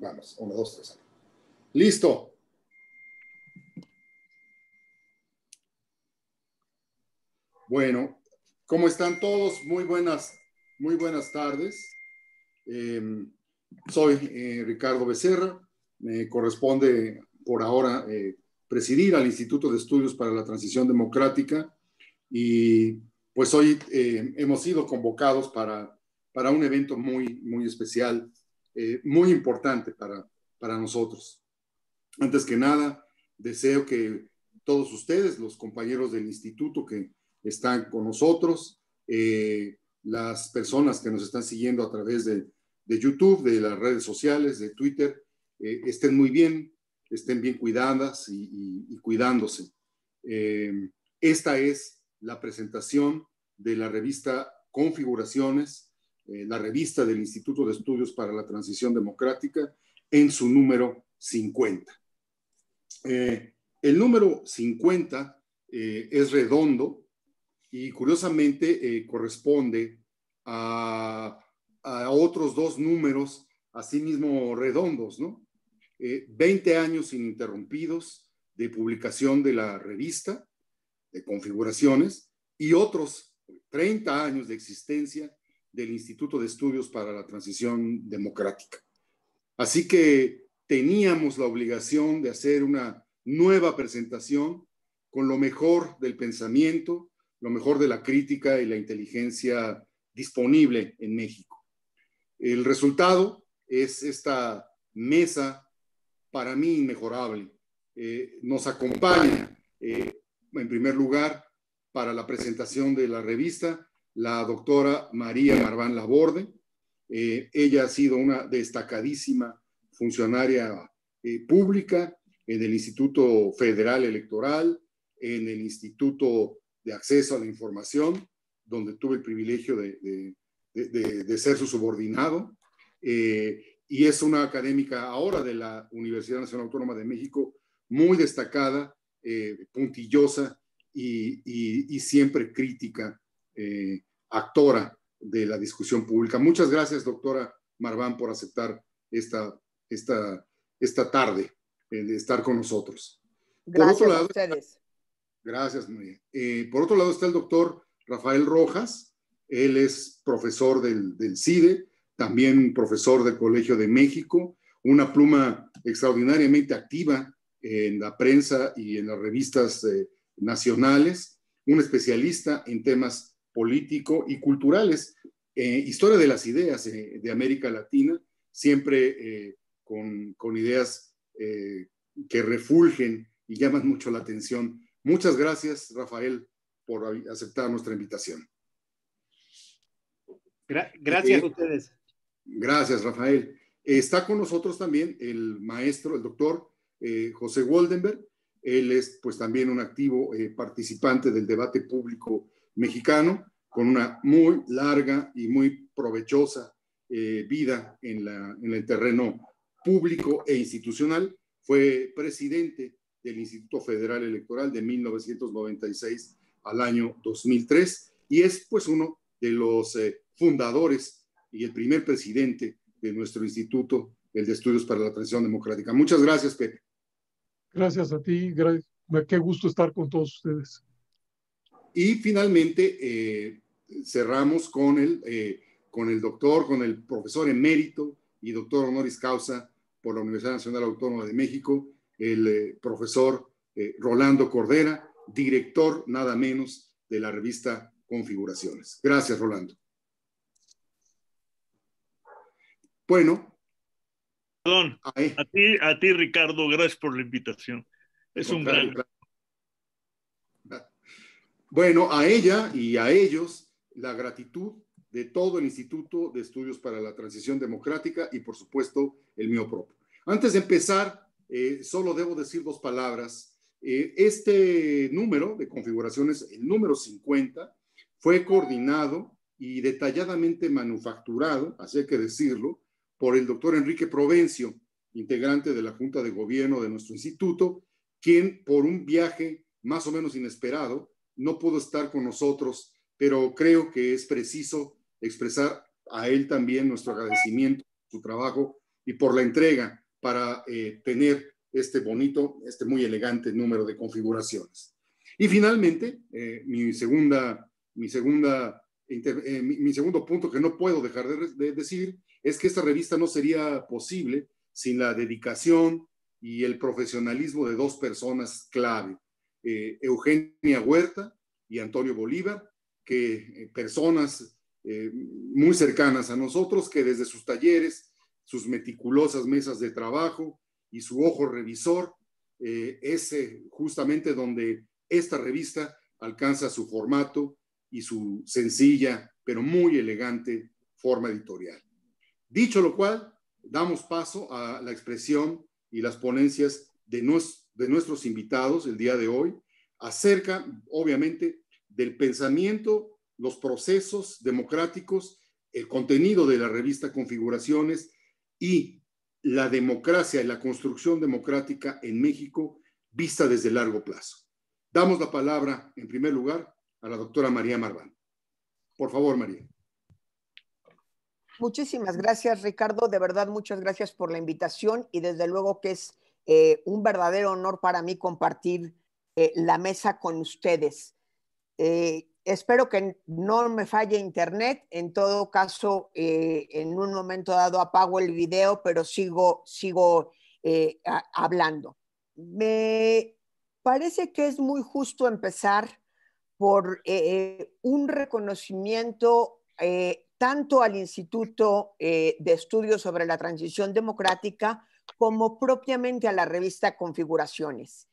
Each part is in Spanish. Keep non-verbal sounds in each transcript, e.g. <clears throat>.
Vamos, uno, dos, tres. Listo. Bueno, ¿cómo están todos? Muy buenas, muy buenas tardes. Em, soy eh, Ricardo Becerra. Me corresponde por ahora eh, presidir al Instituto de Estudios para la Transición Democrática y pues hoy eh, hemos sido convocados para, para un evento muy, muy especial eh, muy importante para, para nosotros. Antes que nada, deseo que todos ustedes, los compañeros del instituto que están con nosotros, eh, las personas que nos están siguiendo a través de, de YouTube, de las redes sociales, de Twitter, eh, estén muy bien, estén bien cuidadas y, cuidándose. esta es la presentación de la revista Configuraciones eh, la revista del Instituto de Estudios para la Transición Democrática, en su número 50. Eh, el número 50 eh, es redondo y curiosamente corresponde a, a, otros dos números asimismo redondos, ¿no? 20 años ininterrumpidos de publicación de la revista, de configuraciones, y otros 30 años de existencia del Instituto de Estudios para la Transición Democrática. Así que teníamos la obligación de hacer una nueva presentación con lo mejor del pensamiento, lo mejor de la crítica y la inteligencia disponible en México. El resultado es esta mesa para mí inmejorable. Eh, nos acompaña, eh, en primer lugar, para la presentación de la revista la doctora María Marván Laborde. Eh, ella ha sido una destacadísima funcionaria eh, pública en el Instituto Federal Electoral, en el Instituto de Acceso a la Información, donde tuve el privilegio de, ser su subordinado. Eh, y es una académica ahora de la Universidad Nacional Autónoma de México, muy destacada, puntillosa y, siempre crítica actora de la discusión pública. Muchas gracias, doctora Marván, por aceptar esta, esta, esta tarde eh, de estar con nosotros. Gracias por otro Gracias, María. Eh, por otro lado está el doctor Rafael Rojas. Él es profesor del, CIDE, también profesor del Colegio de México, una pluma extraordinariamente activa en la prensa y en las revistas eh, nacionales, un especialista en temas político y culturales. Eh, historia de las ideas eh, de América Latina, siempre eh, con, ideas que refulgen y llaman mucho la atención. Muchas gracias, Rafael, por aceptar nuestra invitación. gracias a ustedes. Gracias, Rafael. Está con nosotros también el maestro, el doctor José Woldenberg. Él es pues también un activo participante del debate público mexicano, con una muy larga y muy provechosa eh, vida en, el terreno público e institucional. Fue presidente del Instituto Federal Electoral de 1996 al año 2003 y es pues uno de los eh, fundadores y el primer presidente de nuestro instituto, el de Estudios para la Transición Democrática. Muchas gracias, Pepe. Gracias a ti, qué gusto estar con todos ustedes. Y finalmente eh, cerramos con el, eh, con el doctor, con el profesor emérito y doctor honoris causa por la Universidad Nacional Autónoma de México, el eh, profesor Rolando Cordera, director nada menos de la revista Configuraciones. Gracias, Rolando. Bueno. Perdón, a ti, Ricardo, gracias por la invitación. Es un gran... Bueno, a ella y a ellos la gratitud de todo el Instituto de Estudios para la Transición Democrática y, por supuesto, el mío propio. Antes de empezar, eh, solo debo decir dos palabras. Eh, este número de configuraciones, el número 50, fue coordinado y detalladamente manufacturado, así hay que decirlo, por el doctor Enrique Provencio, integrante de la Junta de Gobierno de nuestro instituto, quien por un viaje más o menos inesperado no pudo estar con nosotros, pero creo que es preciso expresar a él también nuestro agradecimiento por su trabajo y por la entrega para eh, tener este bonito, este muy elegante número de configuraciones. Y finalmente, eh, mi, segunda, mi, segunda, eh, mi, segundo punto que no puedo dejar de decir es que esta revista no sería posible sin la dedicación y el profesionalismo de dos personas clave. Eh, Eugenia Huerta y Antonio Bolívar, que eh, personas eh, muy cercanas a nosotros, que desde sus talleres, sus meticulosas mesas de trabajo y su ojo revisor, es justamente donde esta revista alcanza su formato y su sencilla, pero muy elegante forma editorial. Dicho lo cual, damos paso a la expresión y las ponencias de, nuestro de nuestros invitados el día de hoy acerca, obviamente, del pensamiento, los procesos democráticos, el contenido de la revista Configuraciones y la democracia y la construcción democrática en México vista desde largo plazo. Damos la palabra, en primer lugar, a la doctora María Marván. Por favor, María. Muchísimas gracias, Ricardo. De verdad, muchas gracias por la invitación y desde luego que es eh, un verdadero honor para mí compartir eh, la mesa con ustedes. Eh, espero que no me falle internet, en todo caso, en un momento dado apago el video, pero sigo, hablando. Me parece que es muy justo empezar por un reconocimiento tanto al Instituto de Estudios sobre la Transición Democrática, como propiamente a la revista Configuraciones.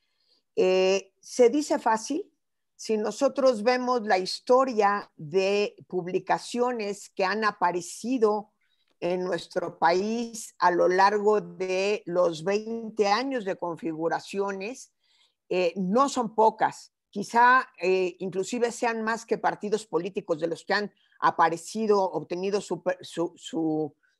Eh, se dice fácil, si nosotros vemos la historia de publicaciones que han aparecido en nuestro país a lo largo de los 20 años de configuraciones, eh, no son pocas. Quizá eh, inclusive sean más que partidos políticos de los que han aparecido, obtenido su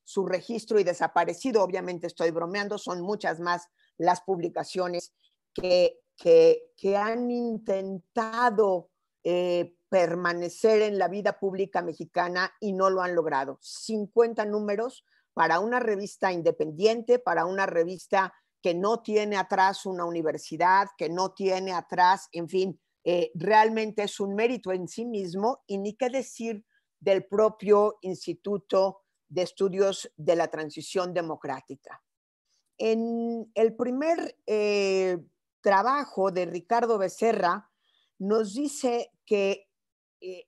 su registro y desaparecido. Obviamente estoy bromeando, son muchas más las publicaciones que, que, han intentado eh, permanecer en la vida pública mexicana y no lo han logrado. 50 números para una revista independiente, para una revista que no tiene atrás una universidad, que no tiene atrás, en fin, eh, realmente es un mérito en sí mismo y ni qué decir del propio Instituto de Estudios de la Transición Democrática. En el primer eh, trabajo de Ricardo Becerra, nos dice que eh,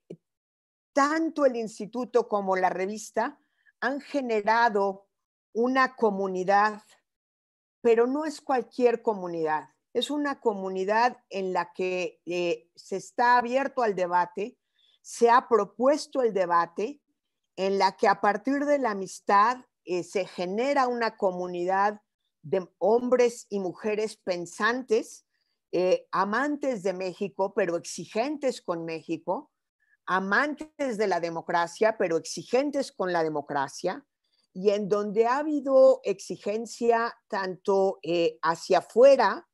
tanto el instituto como la revista han generado una comunidad, pero no es cualquier comunidad, es una comunidad en la que eh, se está abierto al debate, se ha propuesto el debate en la que a partir de la amistad eh, se genera una comunidad de hombres y mujeres pensantes, eh, amantes de México, pero exigentes con México, amantes de la democracia, pero exigentes con la democracia, y en donde ha habido exigencia tanto eh, hacia afuera,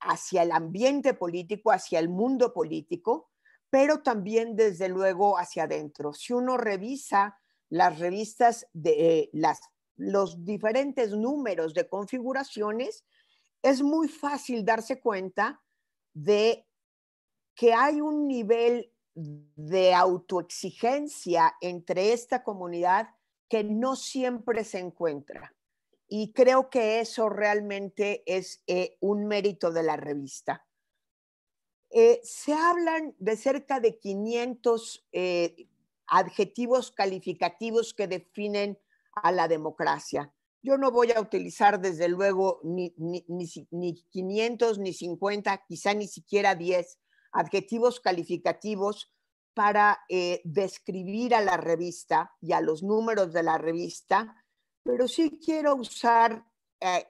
hacia el ambiente político, hacia el mundo político, pero también desde luego hacia adentro. Si uno revisa las revistas de eh, los diferentes números de configuraciones, es muy fácil darse cuenta de que hay un nivel de autoexigencia entre esta comunidad que no siempre se encuentra. Y creo que eso realmente es eh, un mérito de la revista. Eh, se hablan de cerca de 500 eh, adjetivos calificativos que definen a la democracia. Yo no voy a utilizar, desde luego, ni, 500, ni 50, quizá ni siquiera 10 adjetivos calificativos para eh, describir a la revista y a los números de la revista, pero sí quiero usar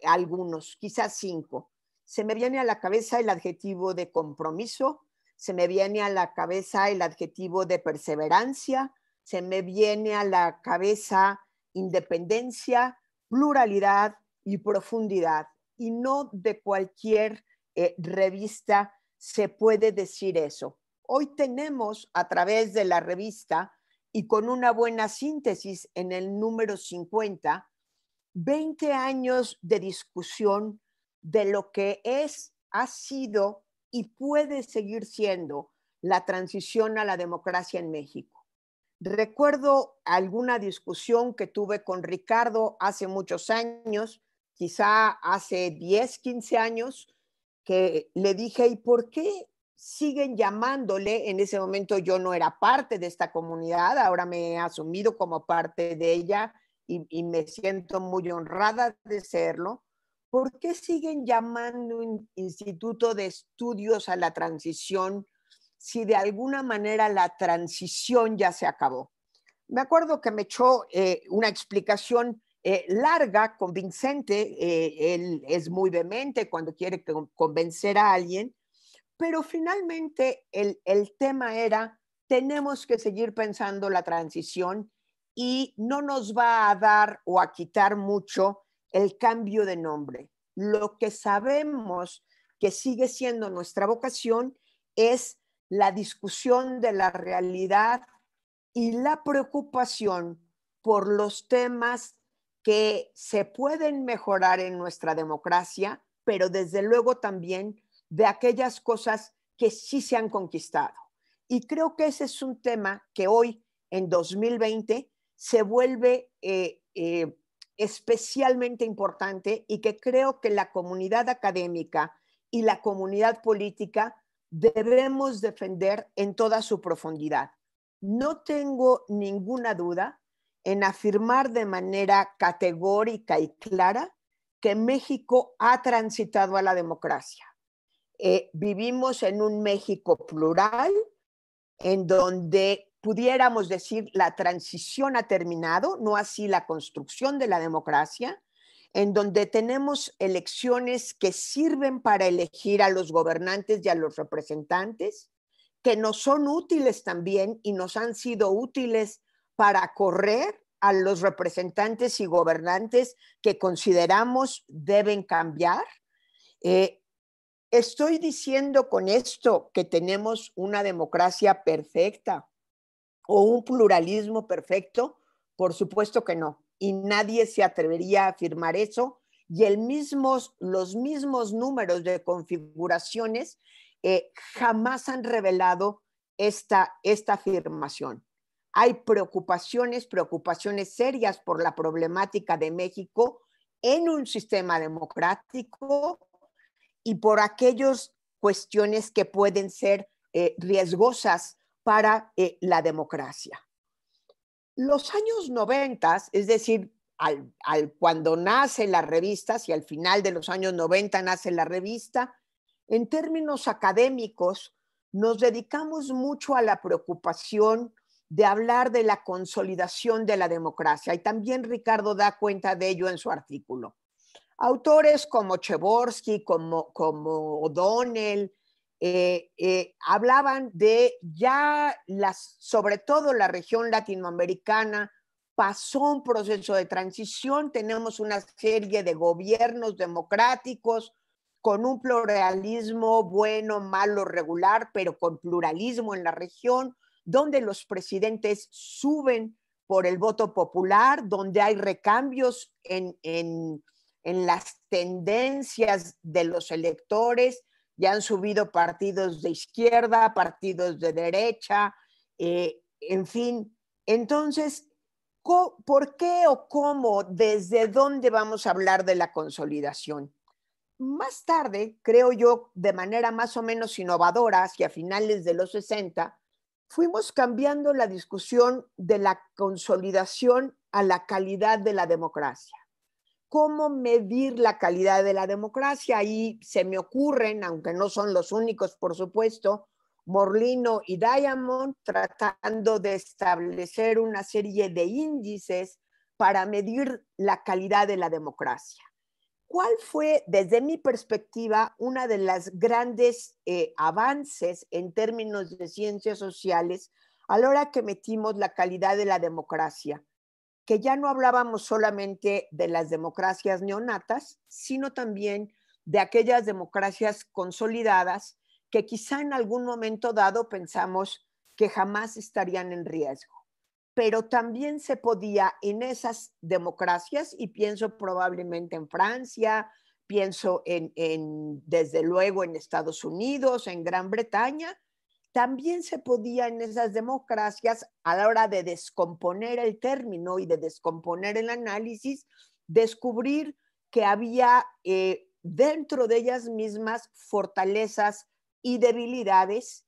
algunos, quizás cinco se me viene a la cabeza el adjetivo de compromiso, se me viene a la cabeza el adjetivo de perseverancia, se me viene a la cabeza independencia, pluralidad y profundidad. Y no de cualquier eh, revista se puede decir eso. Hoy tenemos a través de la revista y con una buena síntesis en el número 50, 20 años de discusión de lo que es, ha sido y puede seguir siendo la transición a la democracia en México. Recuerdo alguna discusión que tuve con Ricardo hace muchos años, quizá hace 10, 15 años, que le dije, ¿y por qué siguen llamándole? En ese momento yo no era parte de esta comunidad, ahora me he asumido como parte de ella y, y me siento muy honrada de serlo ¿por qué siguen llamando un instituto de estudios a la transición si de alguna manera la transición ya se acabó? Me acuerdo que me echó eh, una explicación eh, larga, convincente, eh, él es muy vehemente cuando quiere convencer a alguien, pero finalmente el, el tema era, tenemos que seguir pensando la transición y no nos va a dar o a quitar mucho el cambio de nombre. Lo que sabemos que sigue siendo nuestra vocación es la discusión de la realidad y la preocupación por los temas que se pueden mejorar en nuestra democracia, pero desde luego también de aquellas cosas que sí se han conquistado. Y creo que ese es un tema que hoy, en 2020, se vuelve eh, eh, especialmente importante y que creo que la comunidad académica y la comunidad política debemos defender en toda su profundidad. No tengo ninguna duda en afirmar de manera categórica y clara que México ha transitado a la democracia. Eh, vivimos en un México plural, en donde pudiéramos decir, la transición ha terminado, no así la construcción de la democracia, en donde tenemos elecciones que sirven para elegir a los gobernantes y a los representantes, que nos son útiles también y nos han sido útiles para correr a los representantes y gobernantes que consideramos deben cambiar. Eh, estoy diciendo con esto que tenemos una democracia perfecta, o un pluralismo perfecto? Por supuesto que no. Y nadie se atrevería a afirmar eso. Y el mismos, los mismos números de configuraciones eh, jamás han revelado esta, esta afirmación. Hay preocupaciones, preocupaciones serias por la problemática de México en un sistema democrático y por aquellas cuestiones que pueden ser eh, riesgosas para eh, la democracia. Los años 90, es decir, al, cuando nace la revista, y al final de los años 90 nace la revista, en términos académicos, nos dedicamos mucho a la preocupación de hablar de la consolidación de la democracia. Y también Ricardo da cuenta de ello en su artículo. Autores como Cheborsky, como, como O'Donnell, eh, eh, hablaban de ya las, sobre todo la región latinoamericana, pasó un proceso de transición, tenemos una serie de gobiernos democráticos con un pluralismo bueno, malo, regular, pero con pluralismo en la región, donde los presidentes suben por el voto popular, donde hay recambios en las tendencias de los electores, ya han subido partidos de izquierda, partidos de derecha, eh, en fin. Entonces, ¿por qué o cómo, desde dónde vamos a hablar de la consolidación? Más tarde, creo yo, de manera más o menos innovadora, hacia finales de los 60, fuimos cambiando la discusión de la consolidación a la calidad de la democracia cómo medir la calidad de la democracia. Y se me ocurren, aunque no son los únicos, por supuesto, Morlino y Diamond tratando de establecer una serie de índices para medir la calidad de la democracia. ¿Cuál fue, desde mi perspectiva, una de las grandes eh, avances en términos de ciencias sociales a la hora que metimos la calidad de la democracia? que ya no hablábamos solamente de las democracias neonatas, sino también de aquellas democracias consolidadas que quizá en algún momento dado pensamos que jamás estarían en riesgo. Pero también se podía en esas democracias, y pienso probablemente en Francia, pienso en desde luego en Estados Unidos, en Gran Bretaña, también se podía en esas democracias, a la hora de descomponer el término y de descomponer el análisis, descubrir que había eh, dentro de ellas mismas fortalezas y debilidades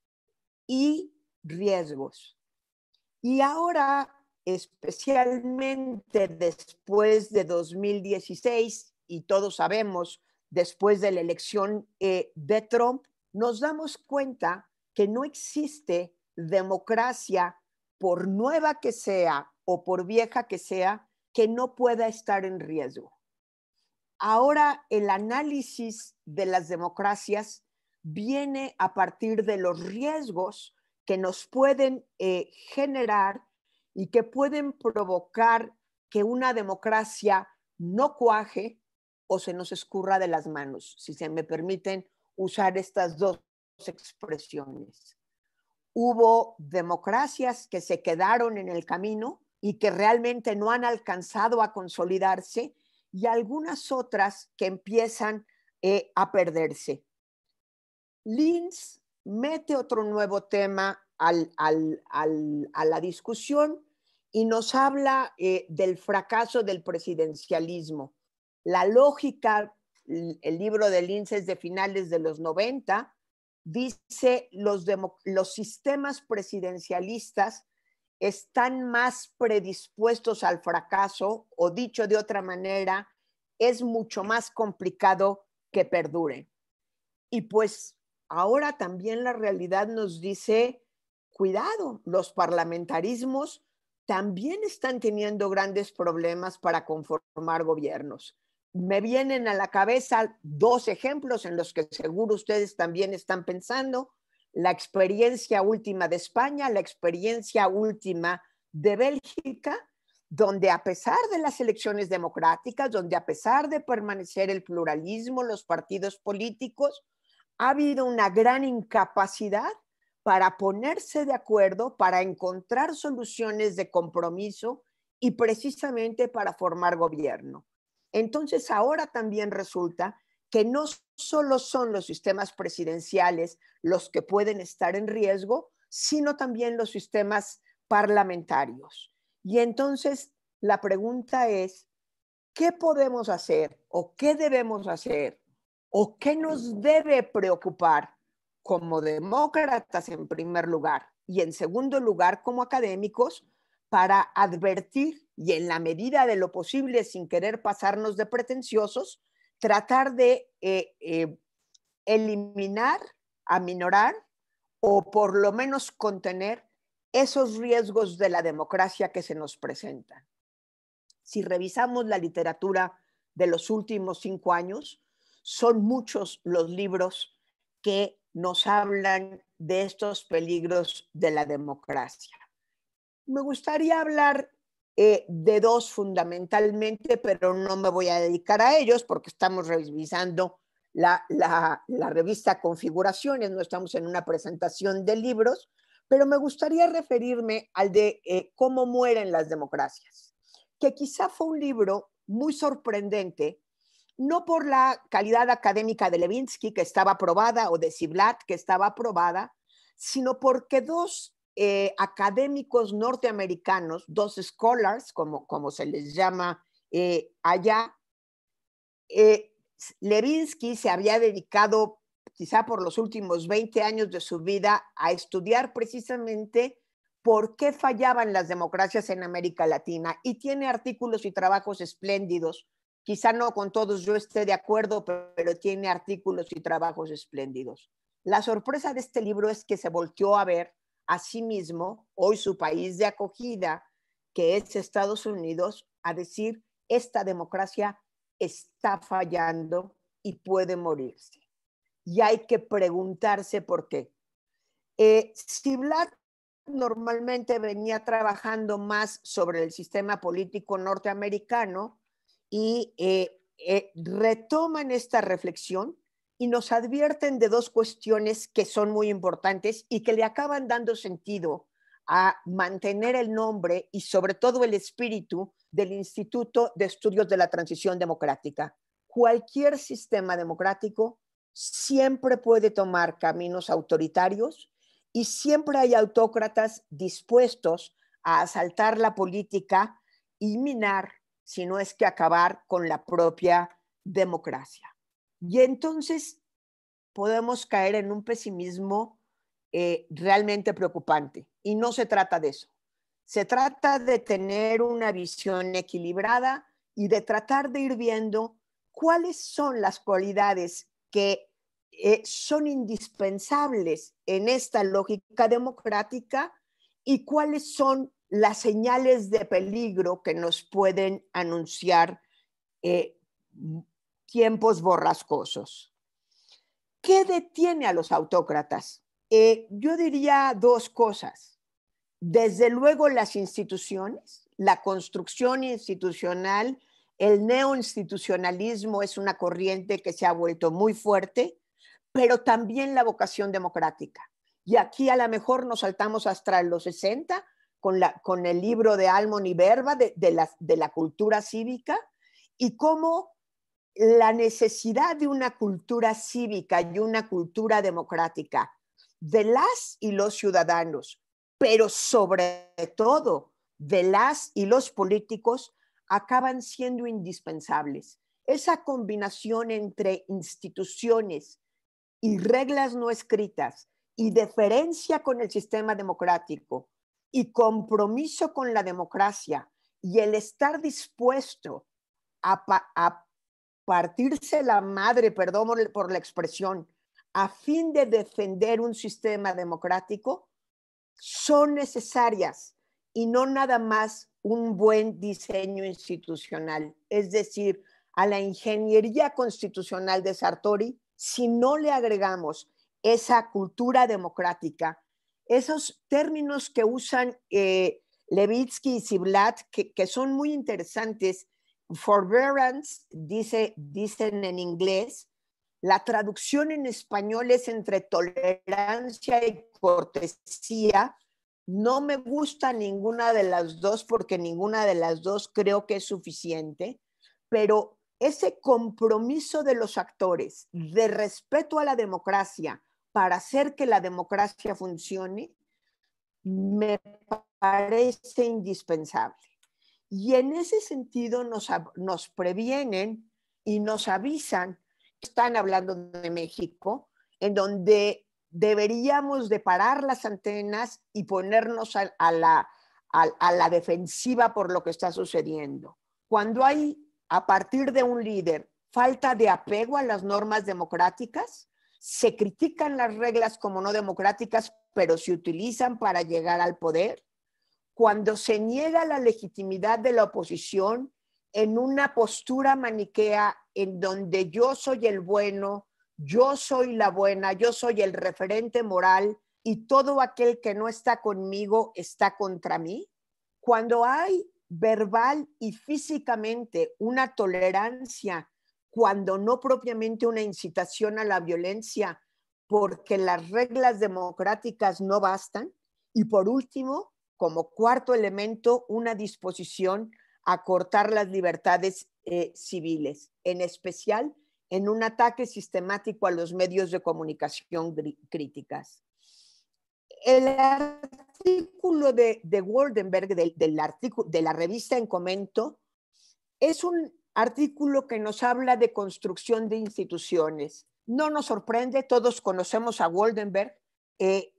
y riesgos. Y ahora, especialmente después de 2016, y todos sabemos, después de la elección eh, de Trump, nos damos cuenta que no existe democracia, por nueva que sea o por vieja que sea, que no pueda estar en riesgo. Ahora el análisis de las democracias viene a partir de los riesgos que nos pueden eh, generar y que pueden provocar que una democracia no cuaje o se nos escurra de las manos, si se me permiten usar estas dos expresiones. Hubo democracias que se quedaron en el camino y que realmente no han alcanzado a consolidarse y algunas otras que empiezan eh, a perderse. Linz mete otro nuevo tema a la discusión y nos habla eh, del fracaso del presidencialismo. La lógica, el libro de Linz es de finales de los 90, dice los, sistemas presidencialistas están más predispuestos al fracaso o dicho de otra manera, es mucho más complicado que perdure. Y pues ahora también la realidad nos dice, cuidado, los parlamentarismos también están teniendo grandes problemas para conformar gobiernos me vienen a la cabeza dos ejemplos en los que seguro ustedes también están pensando. La experiencia última de España, la experiencia última de Bélgica, donde a pesar de las elecciones democráticas, donde a pesar de permanecer el pluralismo, los partidos políticos, ha habido una gran incapacidad para ponerse de acuerdo, para encontrar soluciones de compromiso y precisamente para formar gobierno. Entonces ahora también resulta que no solo son los sistemas presidenciales los que pueden estar en riesgo, sino también los sistemas parlamentarios. Y entonces la pregunta es, ¿qué podemos hacer o qué debemos hacer o qué nos debe preocupar como demócratas en primer lugar y en segundo lugar como académicos para advertir y en la medida de lo posible, sin querer pasarnos de pretenciosos, tratar de eh, eh, eliminar, aminorar o por lo menos contener esos riesgos de la democracia que se nos presentan. Si revisamos la literatura de los últimos cinco años, son muchos los libros que nos hablan de estos peligros de la democracia me gustaría hablar eh, de dos fundamentalmente, pero no me voy a dedicar a ellos porque estamos revisando la, la, revista Configuraciones, no estamos en una presentación de libros, pero me gustaría referirme al de eh, Cómo mueren las democracias, que quizá fue un libro muy sorprendente, no por la calidad académica de Levinsky, que estaba aprobada, o de Siblat que estaba aprobada, sino porque dos eh, académicos norteamericanos, dos scholars, como, como se les llama eh, allá, eh, Levinsky se había dedicado quizá por los últimos 20 años de su vida a estudiar precisamente por qué fallaban las democracias en América Latina y tiene artículos y trabajos espléndidos. Quizá no con todos yo esté de acuerdo, pero tiene artículos y trabajos espléndidos. La sorpresa de este libro es que se volteó a ver asimismo hoy su país de acogida, que es Estados Unidos, a decir, esta democracia está fallando y puede morirse. Y hay que preguntarse por qué. Eh, si Vlad normalmente venía trabajando más sobre el sistema político norteamericano y eh, eh, retoman esta reflexión, y nos advierten de dos cuestiones que son muy importantes y que le acaban dando sentido a mantener el nombre y sobre todo el espíritu del Instituto de Estudios de la Transición Democrática. Cualquier sistema democrático siempre puede tomar caminos autoritarios y siempre hay autócratas dispuestos a asaltar la política y minar, si no es que acabar con la propia democracia. Y entonces podemos caer en un pesimismo eh, realmente preocupante. Y no se trata de eso. Se trata de tener una visión equilibrada y de tratar de ir viendo cuáles son las cualidades que eh, son indispensables en esta lógica democrática y cuáles son las señales de peligro que nos pueden anunciar eh, tiempos borrascosos. ¿Qué detiene a los autócratas? Eh, yo diría dos cosas. Desde luego las instituciones, la construcción institucional, el neoinstitucionalismo es una corriente que se ha vuelto muy fuerte, pero también la vocación democrática. Y aquí a lo mejor nos saltamos hasta los 60 con, la, con el libro de Almon y Berba de, de, la, de la cultura cívica y cómo la necesidad de una cultura cívica y una cultura democrática de las y los ciudadanos, pero sobre todo de las y los políticos, acaban siendo indispensables. Esa combinación entre instituciones y reglas no escritas y deferencia con el sistema democrático y compromiso con la democracia y el estar dispuesto a, partirse la madre, perdón por la expresión, a fin de defender un sistema democrático, son necesarias y no nada más un buen diseño institucional. Es decir, a la ingeniería constitucional de Sartori, si no le agregamos esa cultura democrática, esos términos que usan eh, Levitsky y Ziblatt, que son muy interesantes forbearance, dice, dicen en inglés, la traducción en español es entre tolerancia y cortesía. No me gusta ninguna de las dos porque ninguna de las dos creo que es suficiente, pero ese compromiso de los actores de respeto a la democracia para hacer que la democracia funcione me parece indispensable. Y en ese sentido nos, previenen y nos avisan, están hablando de México, en donde deberíamos de parar las antenas y ponernos a la defensiva por lo que está sucediendo. Cuando hay, a partir de un líder, falta de apego a las normas democráticas, se critican las reglas como no democráticas, pero se utilizan para llegar al poder, cuando se niega la legitimidad de la oposición en una postura maniquea en donde yo soy el bueno, yo soy la buena, yo soy el referente moral y todo aquel que no está conmigo está contra mí. Cuando hay verbal y físicamente una tolerancia, cuando no propiamente una incitación a la violencia, porque las reglas democráticas no bastan. Y por último, como cuarto elemento una disposición a cortar las libertades eh, civiles, en especial en un ataque sistemático a los medios de comunicación críticas. El artículo de, de Woldenberg, de, del artículo, de la revista En Comento, es un artículo que nos habla de construcción de instituciones. No nos sorprende, todos conocemos a Woldenberg, eh,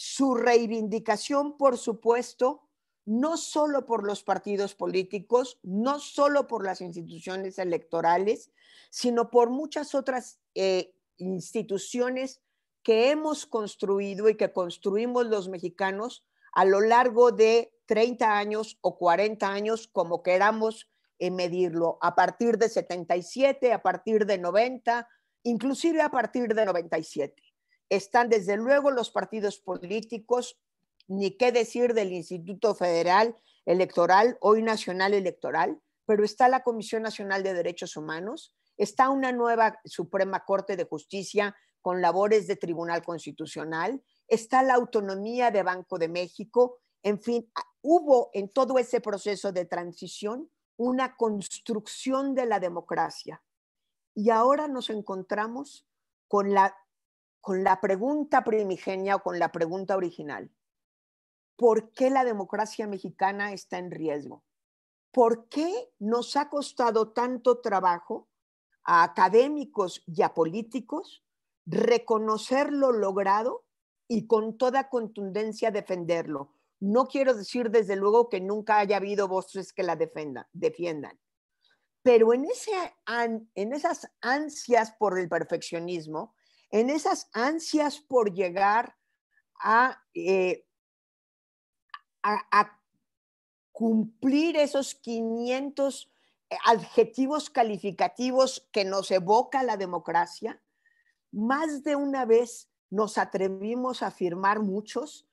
su reivindicación, por supuesto, no solo por los partidos políticos, no solo por las instituciones electorales, sino por muchas otras eh, instituciones que hemos construido y que construimos los mexicanos a lo largo de 30 años o 40 años, como queramos eh, medirlo, a partir de 77, a partir de 90, inclusive a partir de 97 están desde luego los partidos políticos, ni qué decir del Instituto Federal Electoral, hoy Nacional Electoral, pero está la Comisión Nacional de Derechos Humanos, está una nueva Suprema Corte de Justicia con labores de Tribunal Constitucional, está la autonomía de Banco de México, en fin, hubo en todo ese proceso de transición una construcción de la democracia. Y ahora nos encontramos con la con la pregunta primigenia o con la pregunta original. ¿Por qué la democracia mexicana está en riesgo? ¿Por qué nos ha costado tanto trabajo a académicos y a políticos reconocer lo logrado y con toda contundencia defenderlo? No quiero decir desde luego que nunca haya habido voces que la defiendan, pero en esas ansias por el perfeccionismo, en esas ansias por llegar a, eh, cumplir esos 500 eh, adjetivos calificativos que nos evoca la democracia, más de una vez nos atrevimos a afirmar muchos,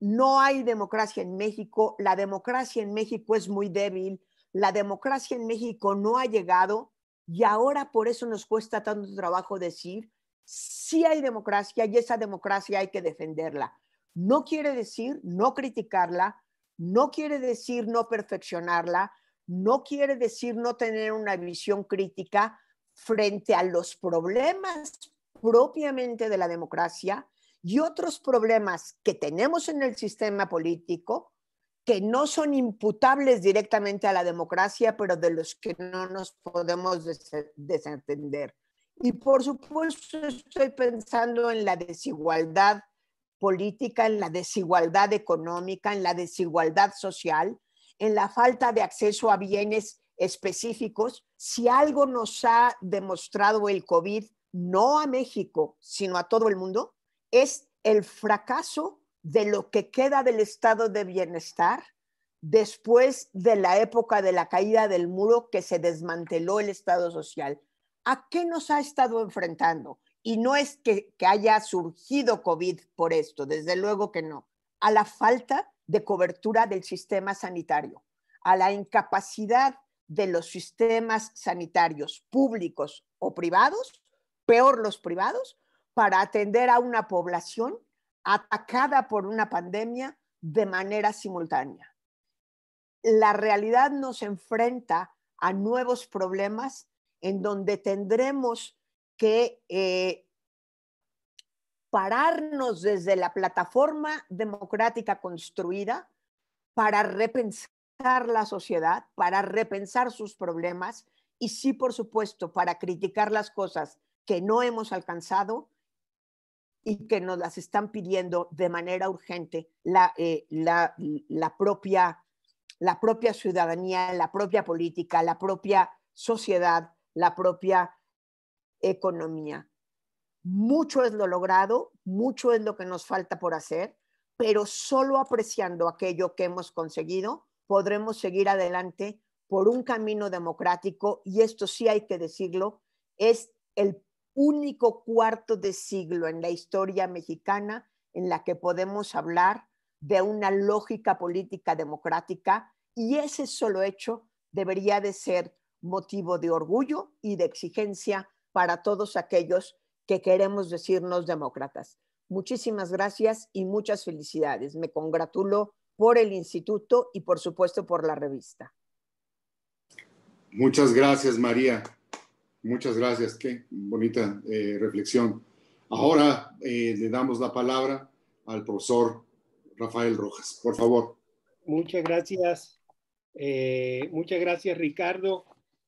no hay democracia en México, la democracia en México es muy débil, la democracia en México no ha llegado y ahora por eso nos cuesta tanto trabajo decir sí hay democracia y esa democracia hay que defenderla. No quiere decir no criticarla, no quiere decir no perfeccionarla, no quiere decir no tener una visión crítica frente a los problemas propiamente de la democracia y otros problemas que tenemos en el sistema político que no son imputables directamente a la democracia, pero de los que no nos podemos desentender. Y por supuesto estoy pensando en la desigualdad política, en la desigualdad económica, en la desigualdad social, en la falta de acceso a bienes específicos. Si algo nos ha demostrado el COVID, no a México, sino a todo el mundo, es el fracaso de lo que queda del estado de bienestar después de la época de la caída del muro que se desmanteló el estado social a qué nos ha estado enfrentando. Y no es que, haya surgido COVID por esto, desde luego que no, a la falta de cobertura del sistema sanitario, a la incapacidad de los sistemas sanitarios públicos o privados, peor los privados, para atender a una población atacada por una pandemia de manera simultánea. La realidad nos enfrenta a nuevos problemas en donde tendremos que eh, pararnos desde la plataforma democrática construida para repensar la sociedad, para repensar sus problemas y sí, por supuesto, para criticar las cosas que no hemos alcanzado y que nos las están pidiendo de manera urgente la, eh, propia, la propia ciudadanía, la propia política, la propia sociedad la propia economía. Mucho es lo logrado, mucho es lo que nos falta por hacer, pero solo apreciando aquello que hemos conseguido podremos seguir adelante por un camino democrático y esto sí hay que decirlo, es el único cuarto de siglo en la historia mexicana en la que podemos hablar de una lógica política democrática y ese solo hecho debería de ser motivo de orgullo y de exigencia para todos aquellos que queremos decirnos demócratas. Muchísimas gracias y muchas felicidades. Me congratulo por el instituto y por supuesto por la revista. Muchas gracias, María. Muchas gracias. Qué bonita eh, reflexión. Ahora eh, le damos la palabra al profesor Rafael Rojas. Por favor. Muchas gracias. Eh, muchas gracias, Ricardo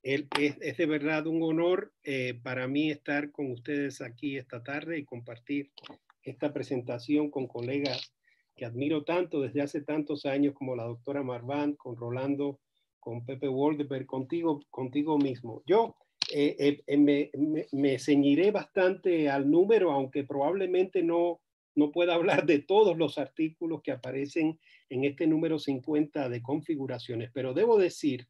es, de verdad un honor eh, para mí estar con ustedes aquí esta tarde y compartir esta presentación con colegas que admiro tanto desde hace tantos años como la doctora Marván, con Rolando, con Pepe Woldeberg, contigo, contigo mismo. Yo eh, eh, me, ceñiré bastante al número, aunque probablemente no, no pueda hablar de todos los artículos que aparecen en este número 50 de configuraciones, pero debo decir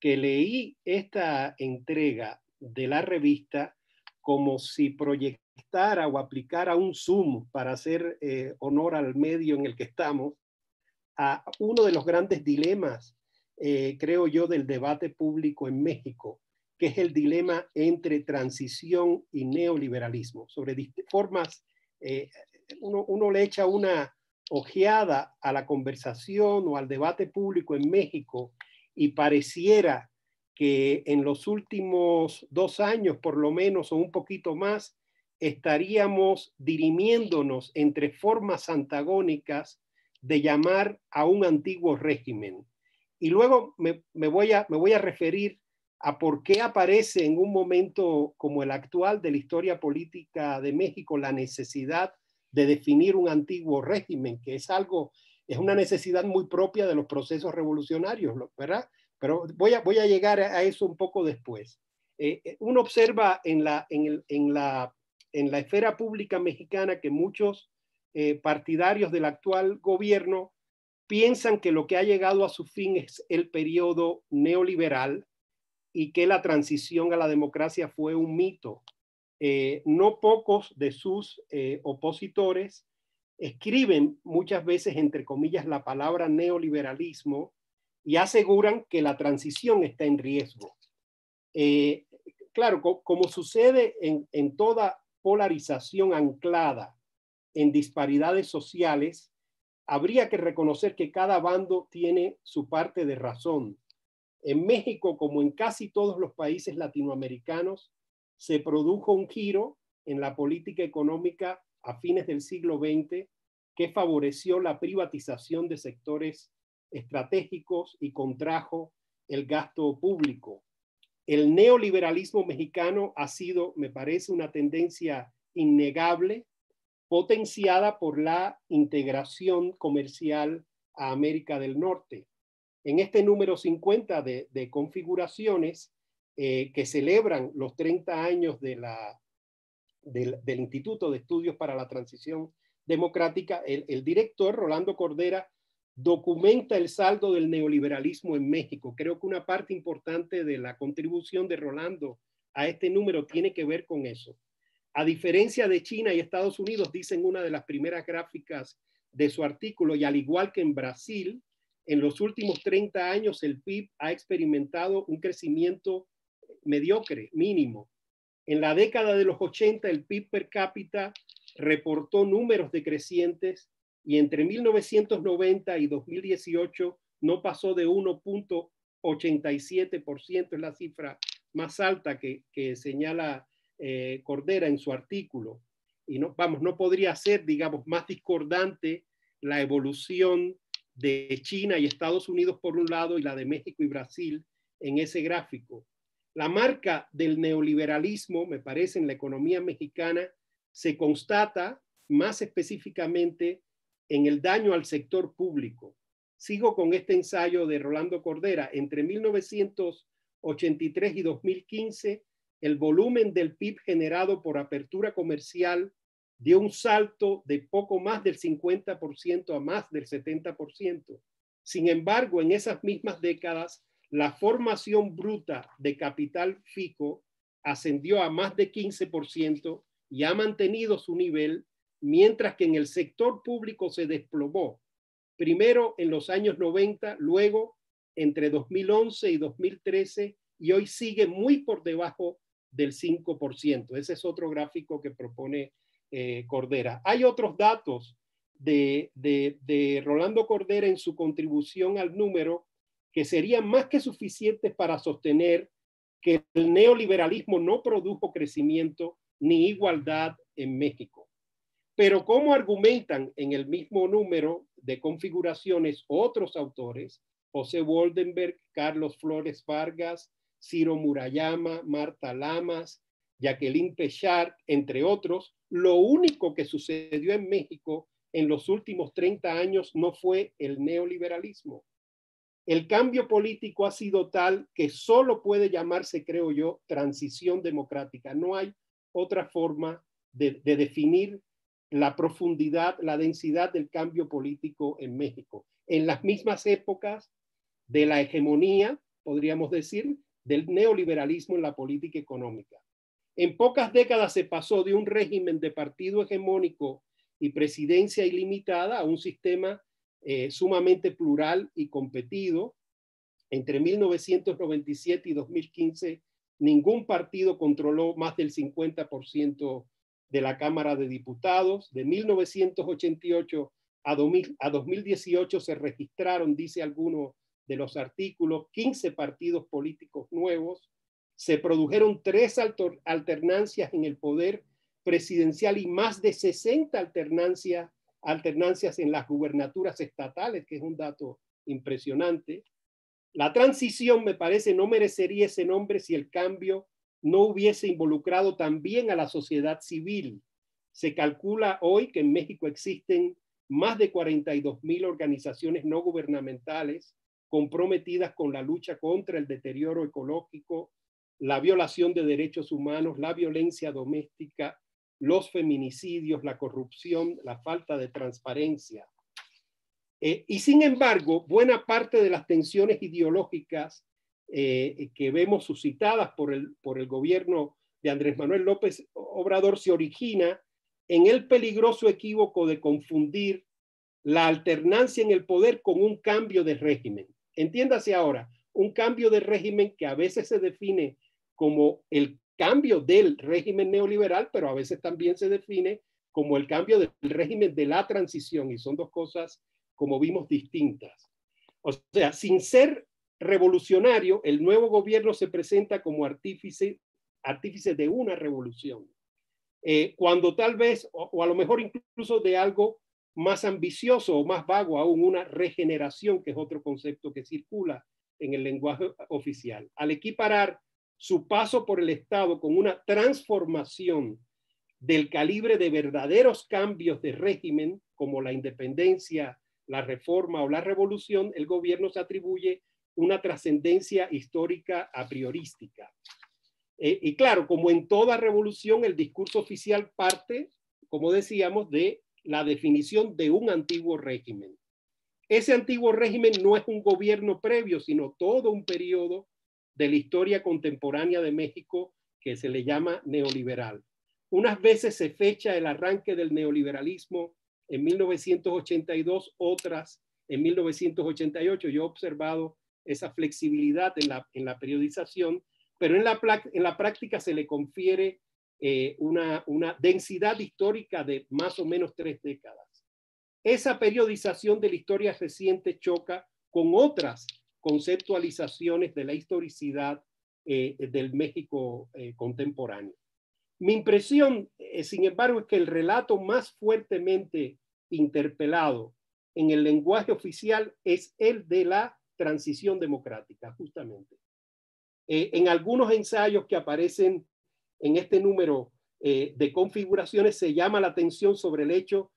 que leí esta entrega de la revista como si proyectara o aplicara un zoom para hacer eh, honor al medio en el que estamos, a uno de los grandes dilemas, eh, creo yo, del debate público en México, que es el dilema entre transición y neoliberalismo, sobre formas, eh, uno, uno le echa una ojeada a la conversación o al debate público en México y pareciera que en los últimos dos años, por lo menos, o un poquito más, estaríamos dirimiéndonos entre formas antagónicas de llamar a un antiguo régimen. Y luego me, me voy a referir a por qué aparece en un momento como el actual de la historia política de México la necesidad de definir un antiguo régimen, que es algo es una necesidad muy propia de los procesos revolucionarios, ¿verdad? Pero voy a, llegar a eso un poco después. Eh, eh, uno observa en la, esfera pública mexicana que muchos eh, partidarios del actual gobierno piensan que lo que ha llegado a su fin es el periodo neoliberal y que la transición a la democracia fue un mito. no pocos de sus opositores escriben muchas veces, entre comillas, la palabra neoliberalismo y aseguran que la transición está en riesgo. Eh, claro, como sucede en, en toda polarización anclada en disparidades sociales, habría que reconocer que cada bando tiene su parte de razón. En México, como en casi todos los países latinoamericanos, se produjo un giro en la política económica a fines del siglo XX que favoreció la privatización de sectores estratégicos y contrajo el gasto público. El neoliberalismo mexicano ha sido, me parece, una tendencia innegable, potenciada por la integración comercial a América del Norte. En este número 50 de, configuraciones eh, que celebran los 30 años de la del, Instituto de Estudios para la Transición Democrática, el, director Rolando Cordera documenta el saldo del neoliberalismo en México. Creo que una parte importante de la contribución de Rolando a este número tiene que ver con eso. A diferencia de China y Estados Unidos, dicen una de las primeras gráficas de su artículo, y al igual que en Brasil, en los últimos 30 años el PIB ha experimentado un crecimiento mediocre, mínimo. En la década de los 80, el PIB per cápita reportó números decrecientes y entre 1990 y 2018 no pasó de 1.87%, es la cifra más alta que, señala eh, Cordera en su artículo. Y no, vamos, no podría ser, digamos, más discordante la evolución de China y Estados Unidos por un lado y la de México y Brasil en ese gráfico. La marca del neoliberalismo, me parece, en la economía mexicana se constata más específicamente en el daño al sector público. Sigo con este ensayo de Rolando Cordera. Entre 1983 y 2015, el volumen del PIB generado por apertura comercial dio un salto de poco más del 50% a más del 70%. Sin embargo, en esas mismas décadas, la formación bruta de capital fijo ascendió a más de 15% y ha mantenido su nivel, mientras que en el sector público se desplomó, primero en los años 90, luego entre 2011 y 2013, y hoy sigue muy por debajo del 5%. Ese es otro gráfico que propone eh, Cordera. Hay otros datos de, de, de Rolando Cordera en su contribución al número que serían más que suficientes para sostener que el neoliberalismo no produjo crecimiento ni igualdad en México. Pero como argumentan en el mismo número de configuraciones otros autores, José Woldenberg, Carlos Flores Vargas, Ciro Murayama, Marta Lamas, Jacqueline Pechard, entre otros, lo único que sucedió en México en los últimos 30 años no fue el neoliberalismo, el cambio político ha sido tal que solo puede llamarse, creo yo, transición democrática. No hay otra forma de, definir la profundidad, la densidad del cambio político en México. En las mismas épocas de la hegemonía, podríamos decir, del neoliberalismo en la política económica. En pocas décadas se pasó de un régimen de partido hegemónico y presidencia ilimitada a un sistema eh, sumamente plural y competido. Entre 1997 y 2015, ningún partido controló más del 50% de la Cámara de Diputados. De 1988 a, a 2018 se registraron, dice alguno de los artículos, 15 partidos políticos nuevos. Se produjeron tres alternancias en el poder presidencial y más de 60 alternancias alternancias en las gubernaturas estatales, que es un dato impresionante. La transición, me parece, no merecería ese nombre si el cambio no hubiese involucrado también a la sociedad civil. Se calcula hoy que en México existen más de 42 mil organizaciones no gubernamentales comprometidas con la lucha contra el deterioro ecológico, la violación de derechos humanos, la violencia doméstica, los feminicidios, la corrupción, la falta de transparencia. Eh, y sin embargo, buena parte de las tensiones ideológicas eh, que vemos suscitadas por el, por el gobierno de Andrés Manuel López Obrador se origina en el peligroso equívoco de confundir la alternancia en el poder con un cambio de régimen. Entiéndase ahora, un cambio de régimen que a veces se define como el cambio del régimen neoliberal, pero a veces también se define como el cambio del régimen de la transición, y son dos cosas, como vimos, distintas. O sea, sin ser revolucionario, el nuevo gobierno se presenta como artífice, artífice de una revolución, eh, cuando tal vez, o a lo mejor incluso de algo más ambicioso o más vago aún, una regeneración, que es otro concepto que circula en el lenguaje oficial. Al equiparar su paso por el Estado con una transformación del calibre de verdaderos cambios de régimen, como la independencia, la reforma o la revolución, el gobierno se atribuye una trascendencia histórica a priorística. Eh, y claro, como en toda revolución, el discurso oficial parte, como decíamos, de la definición de un antiguo régimen. Ese antiguo régimen no es un gobierno previo, sino todo un periodo de la historia contemporánea de México que se le llama neoliberal. Unas veces se fecha el arranque del neoliberalismo en 1982, otras en 1988. Yo he observado esa flexibilidad en la, periodización, pero en la, en la práctica se le confiere eh, una, una densidad histórica de más o menos tres décadas. Esa periodización de la historia reciente choca con otras conceptualizaciones de la historicidad eh, del México eh, contemporáneo. Mi impresión, eh, sin embargo, es que el relato más fuertemente interpelado en el lenguaje oficial es el de la transición democrática, justamente. en algunos ensayos que aparecen en este número de configuraciones se llama la atención sobre el hecho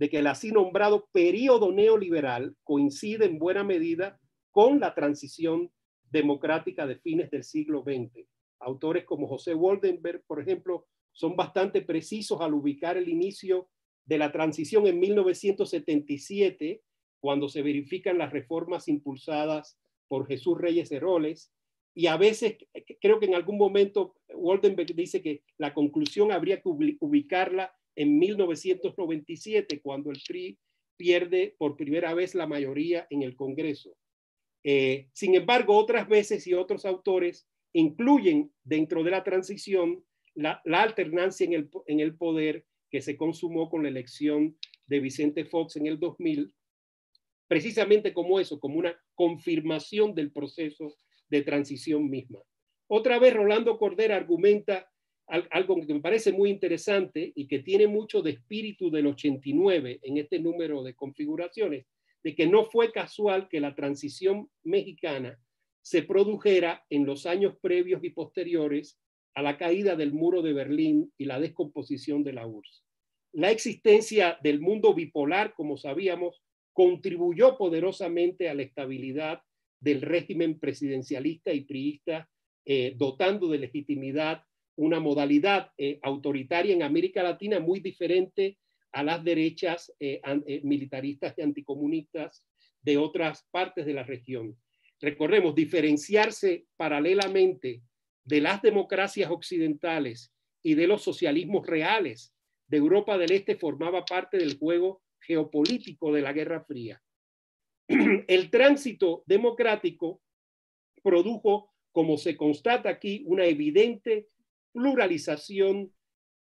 de que el así nombrado periodo neoliberal coincide en buena medida con la transición democrática de fines del siglo XX. Autores como José Woldenberg, por ejemplo, son bastante precisos al ubicar el inicio de la transición en 1977, cuando se verifican las reformas impulsadas por Jesús Reyes Heroles. Y a veces, creo que en algún momento, Woldenberg dice que la conclusión habría que ubicarla en 1997, cuando el PRI pierde por primera vez la mayoría en el Congreso. Eh, sin embargo, otras veces y otros autores incluyen dentro de la transición la, alternancia en el, en el, poder que se consumó con la elección de Vicente Fox en el 2000, precisamente como eso, como una confirmación del proceso de transición misma. Otra vez, Rolando Cordera argumenta algo que me parece muy interesante y que tiene mucho de espíritu del 89 en este número de configuraciones, de que no fue casual que la transición mexicana se produjera en los años previos y posteriores a la caída del muro de Berlín y la descomposición de la URSS. La existencia del mundo bipolar, como sabíamos, contribuyó poderosamente a la estabilidad del régimen presidencialista y priista, eh, dotando de legitimidad una modalidad eh, autoritaria en América Latina muy diferente a las derechas eh, eh, militaristas y anticomunistas de otras partes de la región. Recordemos, diferenciarse paralelamente de las democracias occidentales y de los socialismos reales de Europa del Este formaba parte del juego geopolítico de la Guerra Fría. <clears throat> El tránsito democrático produjo, como se constata aquí, una evidente pluralización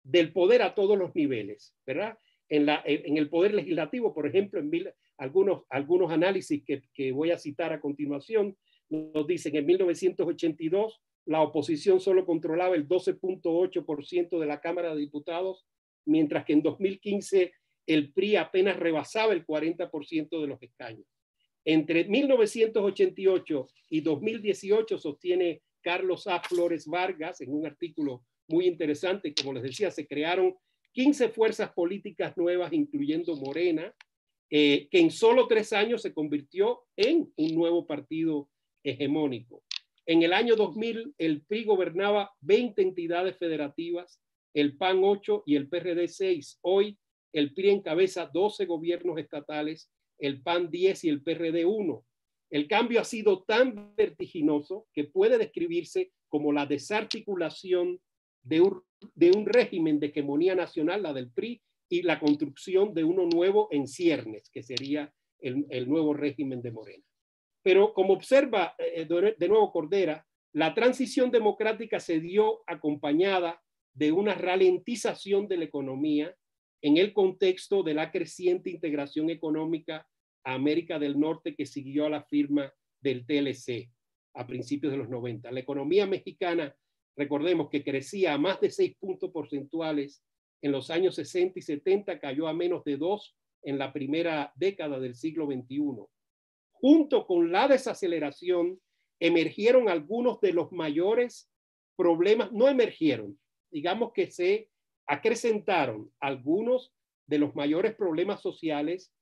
del poder a todos los niveles, ¿verdad? en, el Poder Legislativo, por ejemplo, en algunos, algunos análisis que, que, voy a citar a continuación, nos dicen que en 1982 la oposición solo controlaba el 12.8% de la Cámara de Diputados, mientras que en 2015 el PRI apenas rebasaba el 40% de los escaños. Entre 1988 y 2018, sostiene Carlos A. Flores Vargas en un artículo muy interesante, como les decía, se crearon 15 fuerzas políticas nuevas, incluyendo Morena, eh, que en solo tres años se convirtió en un nuevo partido hegemónico. En el año 2000, el PRI gobernaba 20 entidades federativas, el PAN 8 y el PRD 6. Hoy, el PRI encabeza 12 gobiernos estatales, el PAN 10 y el PRD 1. El cambio ha sido tan vertiginoso que puede describirse como la desarticulación de un, régimen de hegemonía nacional, la del PRI, y la construcción de uno nuevo en ciernes, que sería el, nuevo régimen de Morena. Pero como observa eh, eh, de nuevo Cordera, la transición democrática se dio acompañada de una ralentización de la economía en el contexto de la creciente integración económica a América del Norte que siguió a la firma del TLC a principios de los 90. La economía mexicana Recordemos que crecía a más de seis puntos porcentuales en los años 60 y 70, cayó a menos de dos en la primera década del siglo XXI. Junto con la desaceleración, emergieron algunos de los mayores problemas, no emergieron, digamos que se acrecentaron algunos de los mayores problemas sociales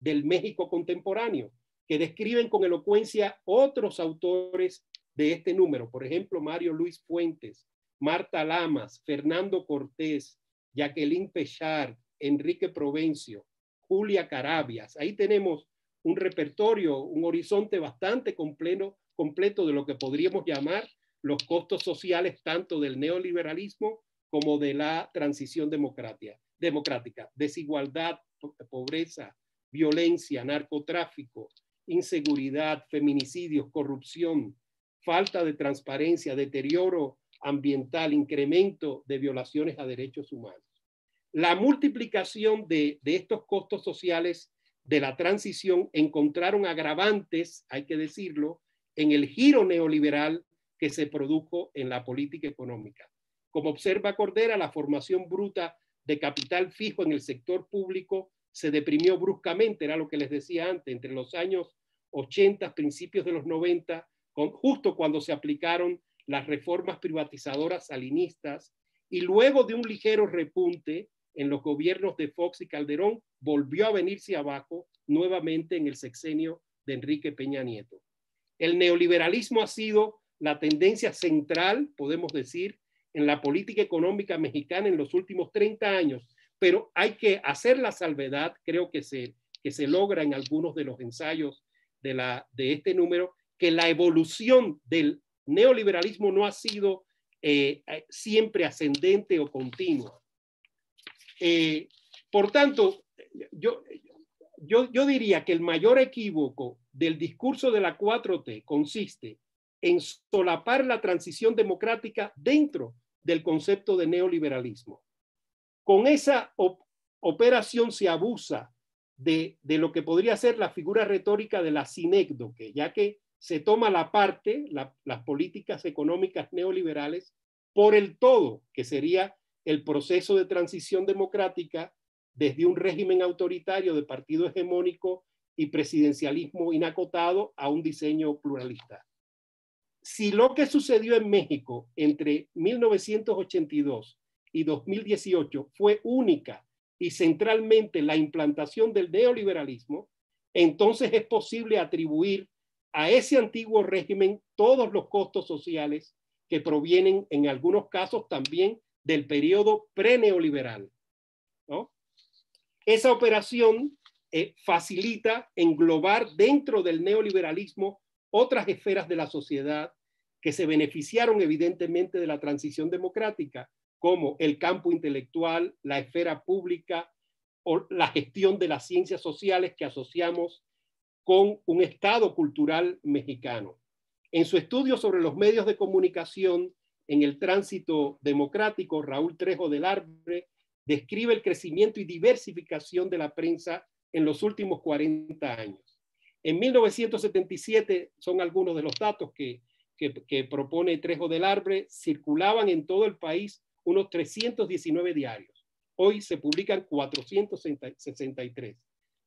del México contemporáneo, que describen con elocuencia otros autores de este número. Por ejemplo, Mario Luis Fuentes, Marta Lamas, Fernando Cortés, Jacqueline Pechard, Enrique Provencio, Julia Carabias. Ahí tenemos un repertorio, un horizonte bastante completo, completo de lo que podríamos llamar los costos sociales tanto del neoliberalismo como de la transición democrática. democrática. Desigualdad, pobreza, violencia, narcotráfico, inseguridad, feminicidios, corrupción, falta de transparencia, deterioro ambiental, incremento de violaciones a derechos humanos. La multiplicación de, estos costos sociales de la transición encontraron agravantes, hay que decirlo, en el giro neoliberal que se produjo en la política económica. Como observa Cordera, la formación bruta de capital fijo en el sector público se deprimió bruscamente, era lo que les decía antes, entre los años 80, principios de los 90, justo cuando se aplicaron las reformas privatizadoras salinistas y luego de un ligero repunte en los gobiernos de Fox y Calderón, volvió a venirse abajo nuevamente en el sexenio de Enrique Peña Nieto. El neoliberalismo ha sido la tendencia central, podemos decir, en la política económica mexicana en los últimos 30 años, pero hay que hacer la salvedad, creo que se, que se logra en algunos de los ensayos de este número, que la evolución del neoliberalismo no ha sido eh, eh, siempre ascendente o continua. Eh, por tanto, yo, yo, yo diría que el mayor equívoco del discurso de la 4T consiste en solapar la transición democrática dentro del concepto de neoliberalismo. Con esa operación se abusa de, de, lo que podría ser la figura retórica de la sinécdoque, ya que se toma la parte, las políticas económicas neoliberales, por el todo, que sería el proceso de transición democrática desde un régimen autoritario de partido hegemónico y presidencialismo inacotado a un diseño pluralista. Si lo que sucedió en México entre 1982 y 2018 fue única y centralmente la implantación del neoliberalismo, entonces es posible atribuir a ese antiguo régimen todos los costos sociales que provienen en algunos casos también del periodo preneoliberal. neoliberal Esa operación eh, facilita englobar dentro del neoliberalismo otras esferas de la sociedad que se beneficiaron evidentemente de la transición democrática, como el campo intelectual, la esfera pública o la gestión de las ciencias sociales que asociamos con un estado cultural mexicano. En su estudio sobre los medios de comunicación en el tránsito democrático, Raúl Trejo del Arbre describe el crecimiento y diversificación de la prensa en los últimos 40 años. En 1977, son algunos de los datos que, que, propone Trejo del Arbre, circulaban en todo el país unos 319 diarios. Hoy se publican 463.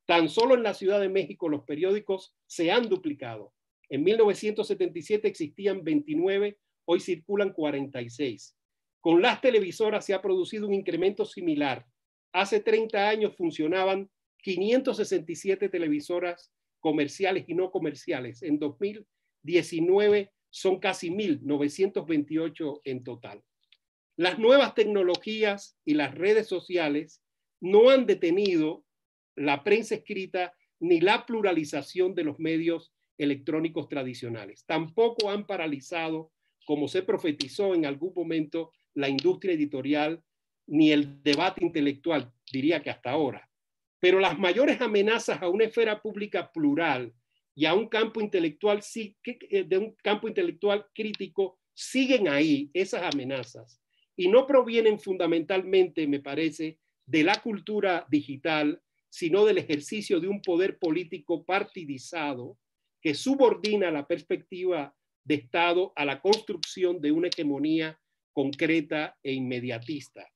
Tan solo en la Ciudad de México los periódicos se han duplicado. En 1977 existían 29, hoy circulan 46. Con las televisoras se ha producido un incremento similar. Hace 30 años funcionaban 567 televisoras comerciales y no comerciales. En 2019 son casi 1.928 en total. Las nuevas tecnologías y las redes sociales no han detenido la prensa escrita ni la pluralización de los medios electrónicos tradicionales. Tampoco han paralizado, como se profetizó en algún momento, la industria editorial ni el debate intelectual, diría que hasta ahora. Pero las mayores amenazas a una esfera pública plural y a un campo intelectual sí, eh, de un campo intelectual crítico siguen ahí esas amenazas y no provienen fundamentalmente, me parece, de la cultura digital sino del ejercicio de un poder político partidizado que subordina la perspectiva de Estado a la construcción de una hegemonía concreta e inmediatista.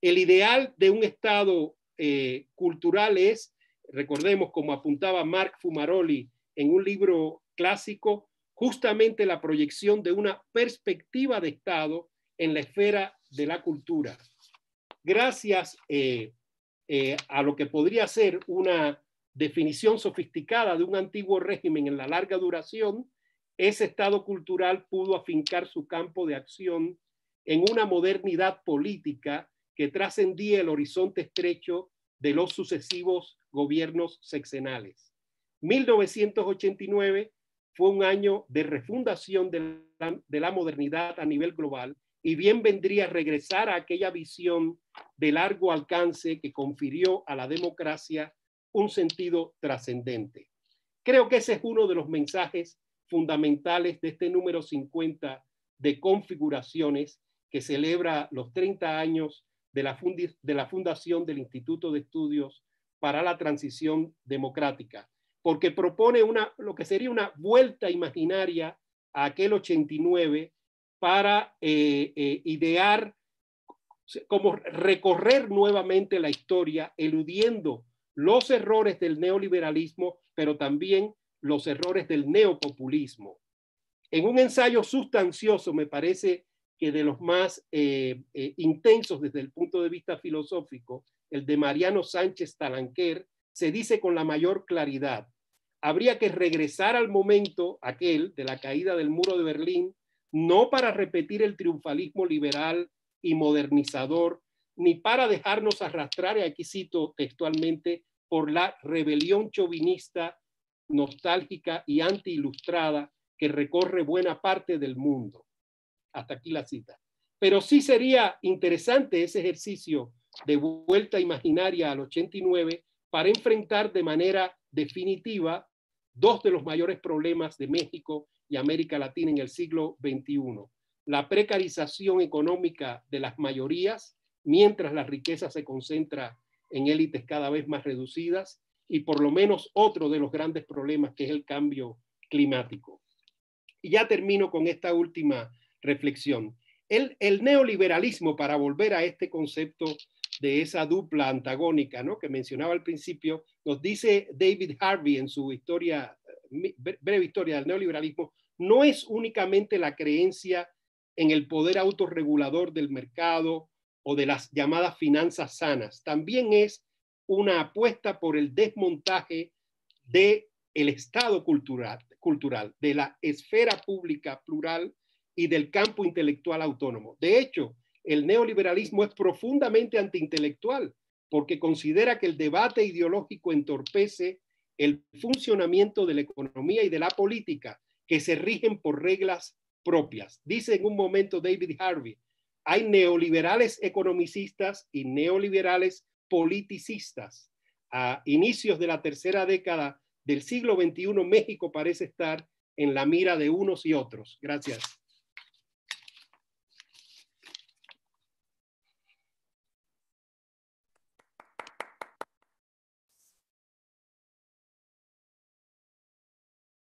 El ideal de un Estado eh, cultural es, recordemos como apuntaba Marc Fumaroli en un libro clásico, justamente la proyección de una perspectiva de Estado en la esfera de la cultura. Gracias eh, eh, a lo que podría ser una definición sofisticada de un antiguo régimen en la larga duración, ese Estado cultural pudo afincar su campo de acción en una modernidad política que trascendía el horizonte estrecho de los sucesivos gobiernos sexenales. 1989 fue un año de refundación de la modernidad a nivel global y bien vendría regresar a aquella visión de largo alcance que confirió a la democracia un sentido trascendente. Creo que ese es uno de los mensajes fundamentales de este número 50 de configuraciones que celebra los 30 años de la, de la fundación del Instituto de Estudios para la Transición Democrática, porque propone una, lo que sería una vuelta imaginaria a aquel 89 para eh, eh, idear, como recorrer nuevamente la historia, eludiendo los errores del neoliberalismo, pero también los errores del neopopulismo. En un ensayo sustancioso, me parece que de los más eh, intensos desde el punto de vista filosófico, el de Mariano Sánchez Talanquer, se dice con la mayor claridad, habría que regresar al momento aquel de la caída del muro de Berlín no para repetir el triunfalismo liberal y modernizador, ni para dejarnos arrastrar, y aquí cito textualmente, por la rebelión chauvinista, nostálgica y anti que recorre buena parte del mundo. Hasta aquí la cita. Pero sí sería interesante ese ejercicio de vuelta imaginaria al 89 para enfrentar de manera definitiva dos de los mayores problemas de México y América Latina en el siglo XXI, la precarización económica de las mayorías, mientras la riqueza se concentra en élites cada vez más reducidas, y por lo menos otro de los grandes problemas que es el cambio climático. Y ya termino con esta última reflexión. El, el neoliberalismo, para volver a este concepto de esa dupla antagónica ¿no? que mencionaba al principio, nos dice David Harvey en su historia breve historia del neoliberalismo, no es únicamente la creencia en el poder autorregulador del mercado o de las llamadas finanzas sanas, también es una apuesta por el desmontaje de el estado cultural, cultural, de la esfera pública plural y del campo intelectual autónomo. De hecho, el neoliberalismo es profundamente antiintelectual porque considera que el debate ideológico entorpece el funcionamiento de la economía y de la política que se rigen por reglas propias. Dice en un momento David Harvey, hay neoliberales economicistas y neoliberales politicistas. A inicios de la tercera década del siglo XXI, México parece estar en la mira de unos y otros. Gracias.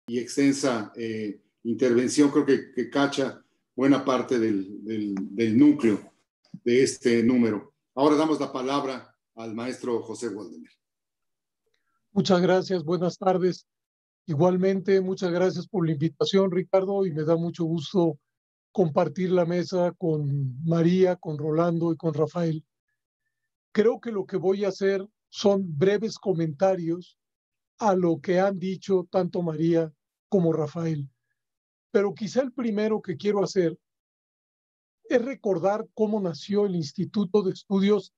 y extensa eh, intervención, creo que, cacha buena parte del, núcleo de este número. Ahora damos la palabra al maestro José Waldemar. Muchas gracias, buenas tardes. Igualmente, muchas gracias por la invitación, Ricardo, y me da mucho gusto compartir la mesa con María, con Rolando y con Rafael. Creo que lo que voy a hacer son breves comentarios a lo que han dicho tanto María como Rafael. Pero quizá el primero que quiero hacer es recordar cómo nació el Instituto de Estudios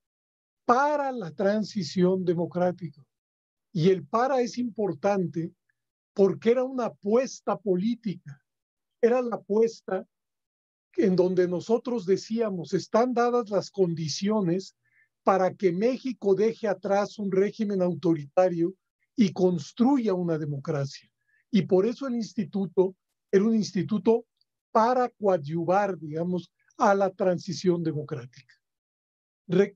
para la Transición Democrática. Y el para es importante porque era una apuesta política, era la apuesta en donde nosotros decíamos, están dadas las condiciones para que México deje atrás un régimen autoritario y construya una democracia. Y por eso el instituto era un instituto para coadyuvar, digamos, a la transición democrática.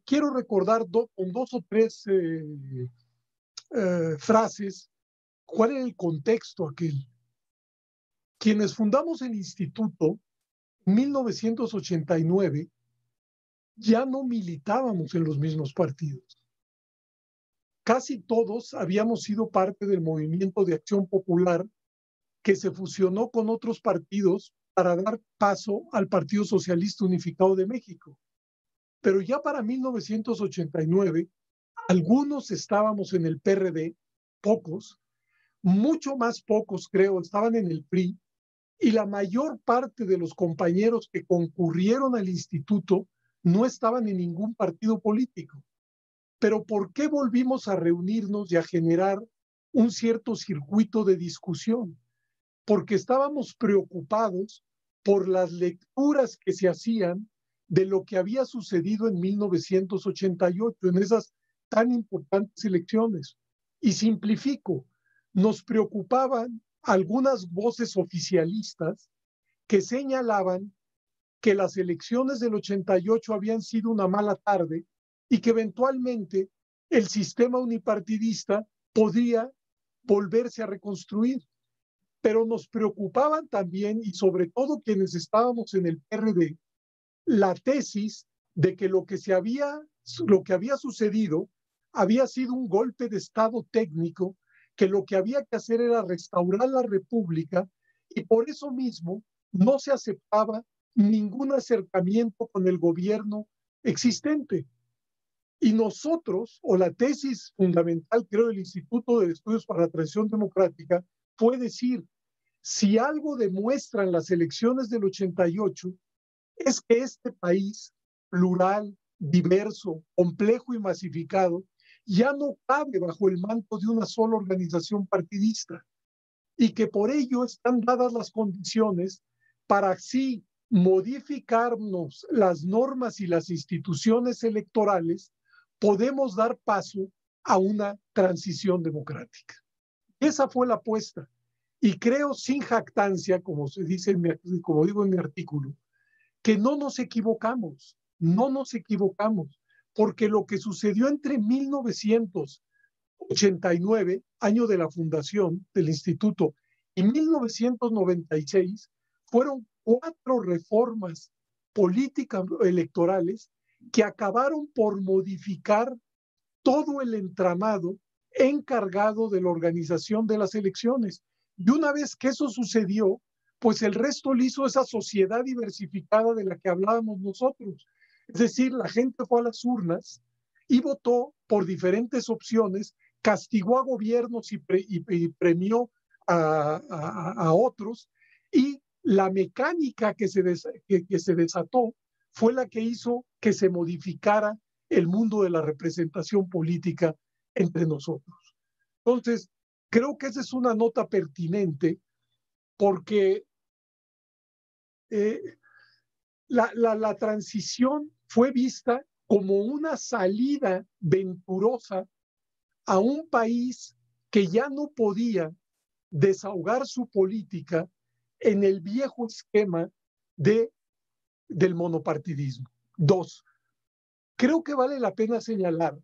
quiero recordar con dos o tres eh, eh, frases cuál era el contexto aquel. Quienes fundamos el instituto en 1989 ya no militábamos en los mismos partidos casi todos habíamos sido parte del movimiento de acción popular que se fusionó con otros partidos para dar paso al Partido Socialista Unificado de México. Pero ya para 1989, algunos estábamos en el PRD, pocos, mucho más pocos creo, estaban en el PRI, y la mayor parte de los compañeros que concurrieron al instituto no estaban en ningún partido político pero ¿por qué volvimos a reunirnos y a generar un cierto circuito de discusión? Porque estábamos preocupados por las lecturas que se hacían de lo que había sucedido en 1988, en esas tan importantes elecciones. Y simplifico, nos preocupaban algunas voces oficialistas que señalaban que las elecciones del 88 habían sido una mala tarde y que eventualmente el sistema unipartidista podría volverse a reconstruir. Pero nos preocupaban también, y sobre todo quienes estábamos en el PRD, la tesis de que lo que, se había, lo que había sucedido había sido un golpe de Estado técnico, que lo que había que hacer era restaurar la República, y por eso mismo no se aceptaba ningún acercamiento con el gobierno existente. Y nosotros, o la tesis fundamental, creo, del Instituto de Estudios para la Transición Democrática, fue decir, si algo demuestran las elecciones del 88, es que este país plural, diverso, complejo y masificado, ya no cabe bajo el manto de una sola organización partidista y que por ello están dadas las condiciones para así modificarnos las normas y las instituciones electorales podemos dar paso a una transición democrática. Esa fue la apuesta. Y creo sin jactancia, como, se dice como digo en mi artículo, que no nos equivocamos, no nos equivocamos, porque lo que sucedió entre 1989, año de la fundación del instituto, y 1996 fueron cuatro reformas políticas electorales que acabaron por modificar todo el entramado encargado de la organización de las elecciones. Y una vez que eso sucedió, pues el resto lo hizo esa sociedad diversificada de la que hablábamos nosotros. Es decir, la gente fue a las urnas y votó por diferentes opciones, castigó a gobiernos y, premió a, otros. Y la mecánica que se, que se desató fue la que hizo que se modificara el mundo de la representación política entre nosotros. Entonces, creo que esa es una nota pertinente porque eh, la transición fue vista como una salida venturosa a un país que ya no podía desahogar su política en el viejo esquema de del monopartidismo. Dos, creo que vale la pena señalar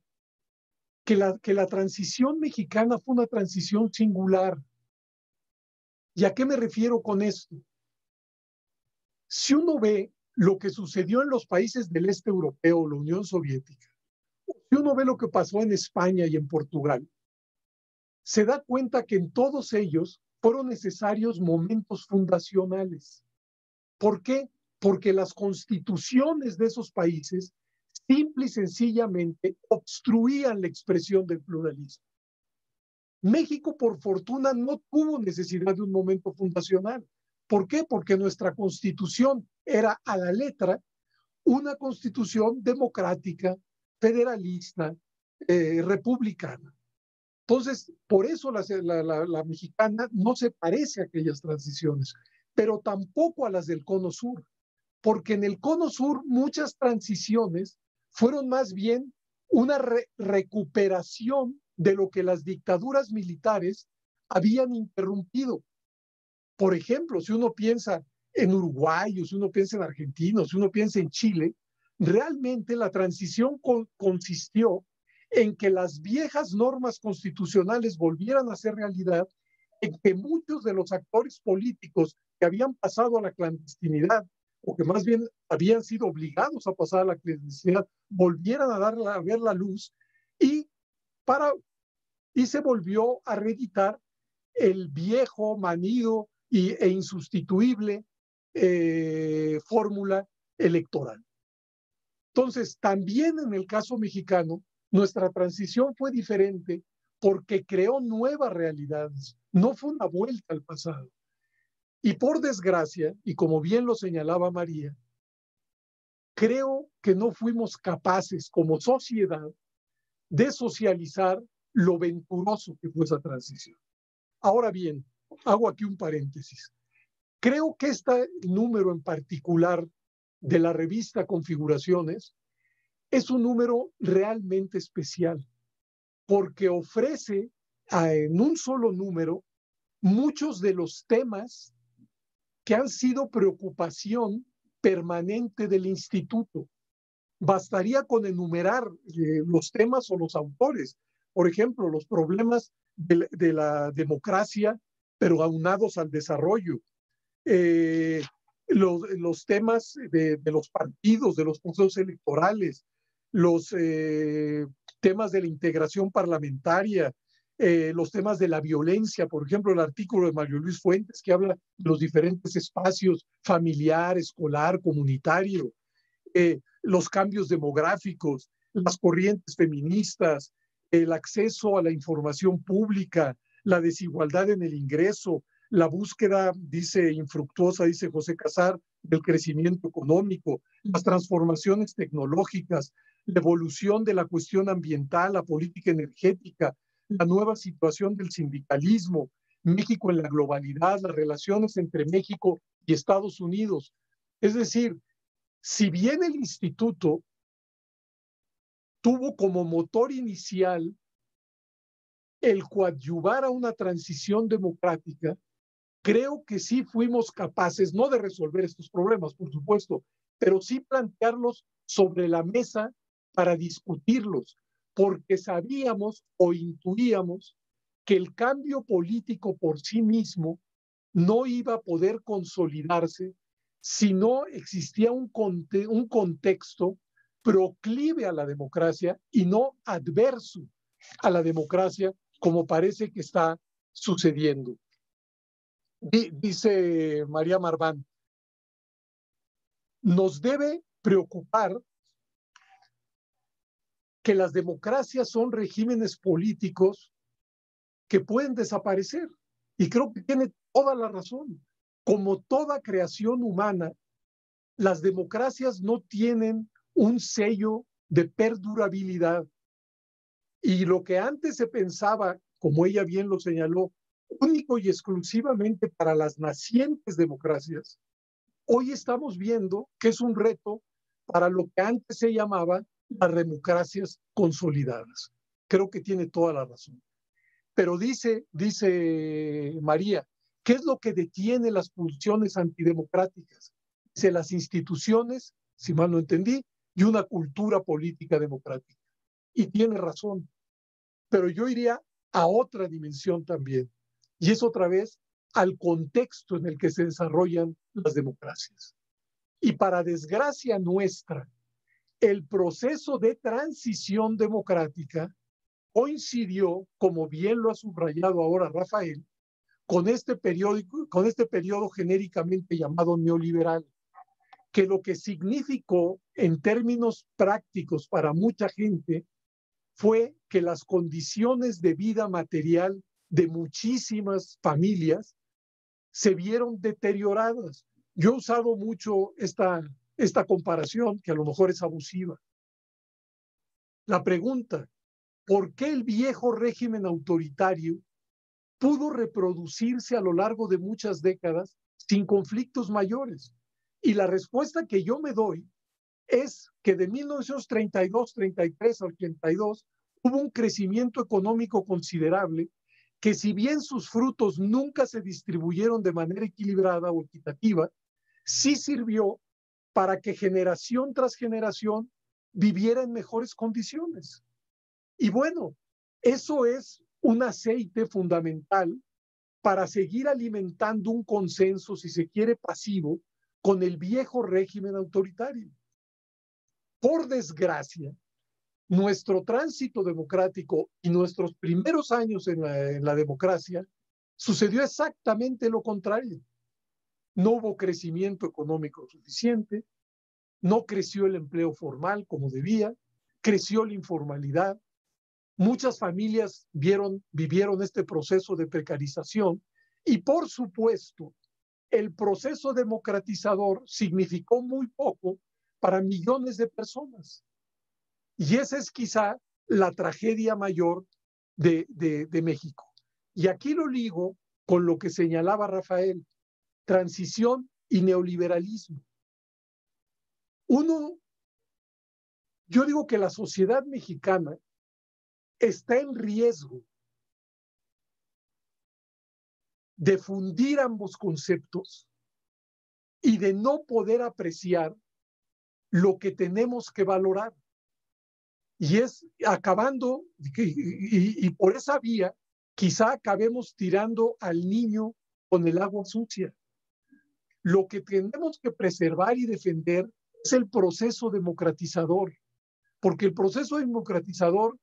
que la, que la transición mexicana fue una transición singular. ¿Y a qué me refiero con esto? Si uno ve lo que sucedió en los países del este europeo, la Unión Soviética, si uno ve lo que pasó en España y en Portugal, se da cuenta que en todos ellos fueron necesarios momentos fundacionales. ¿Por qué? porque las constituciones de esos países simple y sencillamente obstruían la expresión del pluralismo. México, por fortuna, no tuvo necesidad de un momento fundacional. ¿Por qué? Porque nuestra constitución era a la letra una constitución democrática, federalista, eh, republicana. Entonces, por eso la mexicana no se parece a aquellas transiciones, pero tampoco a las del Cono Sur porque en el cono sur muchas transiciones fueron más bien una recuperación de lo que las dictaduras militares habían interrumpido. Por ejemplo, si uno piensa en Uruguay, si uno piensa en Argentina, si uno piensa en Chile, realmente la transición consistió en que las viejas normas constitucionales volvieran a ser realidad, en que muchos de los actores políticos que habían pasado a la clandestinidad o que más bien habían sido obligados a pasar a la clandestinidad, volvieran a, dar, a ver la luz y, para, y se volvió a reeditar el viejo, manido y, e insustituible eh, fórmula electoral. Entonces, también en el caso mexicano, nuestra transición fue diferente porque creó nuevas realidades, no fue una vuelta al pasado. Y por desgracia, y como bien lo señalaba María, creo que no fuimos capaces como sociedad de socializar lo venturoso que fue esa transición. Ahora bien, hago aquí un paréntesis. Creo que este número en particular de la revista Configuraciones es un número realmente especial porque ofrece en un solo número muchos de los temas que han sido preocupación permanente del instituto. Bastaría con enumerar eh, los temas o los autores, por ejemplo, los problemas de la, democracia, pero aunados al desarrollo, eh, los, temas de, los partidos, de los procesos electorales, los eh, temas de la integración parlamentaria, eh, los temas de la violencia, por ejemplo, el artículo de Mario Luis Fuentes que habla de los diferentes espacios familiar, escolar, comunitario, eh, los cambios demográficos, las corrientes feministas, el acceso a la información pública, la desigualdad en el ingreso, la búsqueda, dice infructuosa, dice José Casar, del crecimiento económico, las transformaciones tecnológicas, la evolución de la cuestión ambiental, la política energética, la nueva situación del sindicalismo, México en la globalidad, las relaciones entre México y Estados Unidos. Es decir, si bien el instituto tuvo como motor inicial el coadyuvar a una transición democrática, creo que sí fuimos capaces, no de resolver estos problemas, por supuesto, pero sí plantearlos sobre la mesa para discutirlos, porque sabíamos o intuíamos que el cambio político por sí mismo no iba a poder consolidarse si no existía un, un contexto proclive a la democracia y no adverso a la democracia como parece que está sucediendo. dice María Marván, nos debe preocupar que las democracias son regímenes políticos que pueden desaparecer. Y creo que tiene toda la razón. Como toda creación humana, las democracias no tienen un sello de perdurabilidad. Y lo que antes se pensaba, como ella bien lo señaló, único y exclusivamente para las nacientes democracias, hoy estamos viendo que es un reto para lo que antes se llamaba a democracias consolidadas. Creo que tiene toda la razón. Pero dice, dice María, ¿qué es lo que detiene las pulsiones antidemocráticas? Dice las instituciones, si mal no entendí, y una cultura política democrática. Y tiene razón. Pero yo iría a otra dimensión también. Y es otra vez al contexto en el que se desarrollan las democracias. Y para desgracia nuestra, el proceso de transición democrática coincidió, como bien lo ha subrayado ahora Rafael, con este, periódico, con este periodo genéricamente llamado neoliberal, que lo que significó en términos prácticos para mucha gente fue que las condiciones de vida material de muchísimas familias se vieron deterioradas. Yo he usado mucho esta esta comparación que a lo mejor es abusiva. La pregunta, ¿por qué el viejo régimen autoritario pudo reproducirse a lo largo de muchas décadas sin conflictos mayores? Y la respuesta que yo me doy es que de 1932, 33 al 82 hubo un crecimiento económico considerable que si bien sus frutos nunca se distribuyeron de manera equilibrada o equitativa, sí sirvió para que generación tras generación viviera en mejores condiciones. Y bueno, eso es un aceite fundamental para seguir alimentando un consenso, si se quiere, pasivo con el viejo régimen autoritario. Por desgracia, nuestro tránsito democrático y nuestros primeros años en la, democracia sucedió exactamente lo contrario no hubo crecimiento económico suficiente, no creció el empleo formal como debía, creció la informalidad, muchas familias vivieron este proceso de precarización y por supuesto el proceso democratizador significó muy poco para millones de personas. Y esa es quizá la tragedia mayor de, de México. Y aquí lo ligo con lo que señalaba Rafael transición y neoliberalismo. Uno, yo digo que la sociedad mexicana está en riesgo de fundir ambos conceptos y de no poder apreciar lo que tenemos que valorar. Y es acabando, y, por esa vía, quizá acabemos tirando al niño con el agua sucia. Lo que tenemos que preservar y defender es el proceso democratizador, porque el proceso democratizador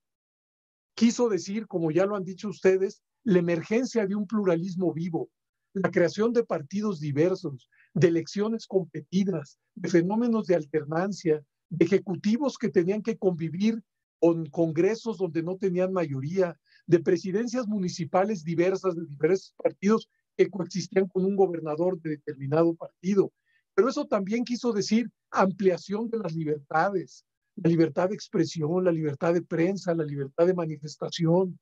quiso decir, como ya lo han dicho ustedes, la emergencia de un pluralismo vivo, la creación de partidos diversos, de elecciones competidas, de fenómenos de alternancia, de ejecutivos que tenían que convivir con congresos donde no tenían mayoría, de presidencias municipales diversas de diversos partidos que coexistían con un gobernador de determinado partido. Pero eso también quiso decir ampliación de las libertades, la libertad de expresión, la libertad de prensa, la libertad de manifestación.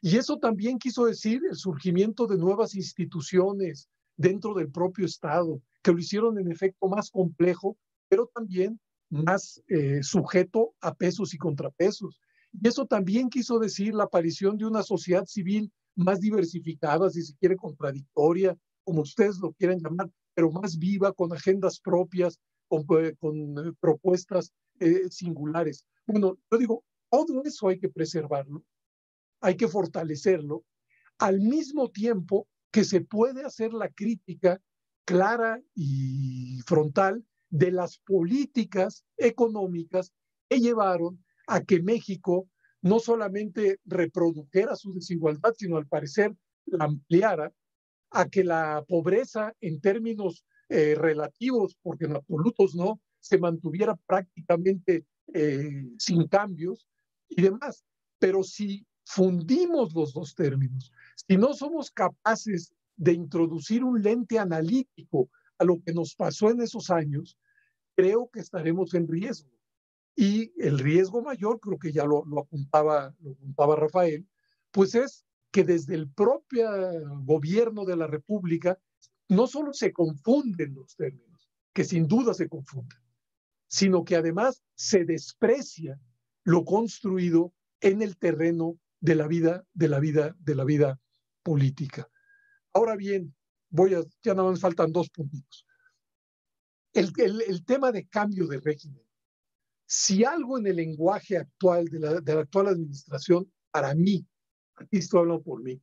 Y eso también quiso decir el surgimiento de nuevas instituciones dentro del propio Estado, que lo hicieron en efecto más complejo, pero también más eh, sujeto a pesos y contrapesos. Y eso también quiso decir la aparición de una sociedad civil más diversificada, si se quiere contradictoria, como ustedes lo quieran llamar, pero más viva, con agendas propias, con, eh, eh, propuestas eh, singulares. Bueno, yo digo, todo eso hay que preservarlo, hay que fortalecerlo, al mismo tiempo que se puede hacer la crítica clara y frontal de las políticas económicas que llevaron a que México no solamente reprodujera su desigualdad, sino al parecer la ampliara a que la pobreza en términos eh, relativos, porque en absolutos no, se mantuviera prácticamente eh, sin cambios y demás. Pero si fundimos los dos términos, si no somos capaces de introducir un lente analítico a lo que nos pasó en esos años, creo que estaremos en riesgo. Y el riesgo mayor, creo que ya lo, apuntaba, lo apuntaba Rafael, pues es que desde el propio gobierno de la República no solo se confunden los términos, que sin duda se confunden, sino que además se desprecia lo construido en el terreno de la vida, de la vida, de la vida política. Ahora bien, voy a, ya nada más faltan dos puntos el, el tema de cambio de régimen si algo en el lenguaje actual de la, actual administración, para mí, aquí estoy hablando por mí,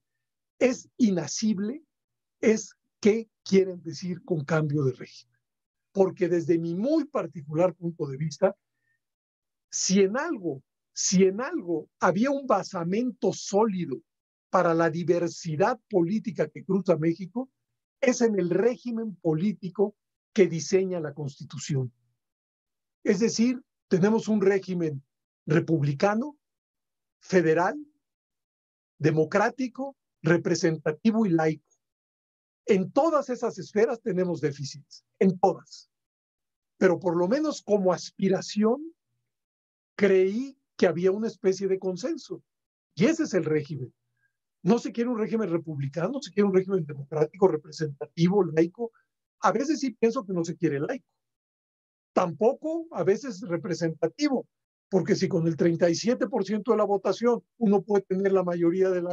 es inasible, es qué quieren decir con cambio de régimen. Porque desde mi muy particular punto de vista, si en algo, si en algo había un basamento sólido para la diversidad política que cruza México, es en el régimen político que diseña la Constitución. Es decir, tenemos un régimen republicano, federal, democrático, representativo y laico. En todas esas esferas tenemos déficits, en todas. Pero por lo menos como aspiración, creí que había una especie de consenso. Y ese es el régimen. No se quiere un régimen republicano, se quiere un régimen democrático, representativo, laico. A veces sí pienso que no se quiere laico tampoco a veces representativo, porque si con el 37% de la votación uno puede tener la mayoría de,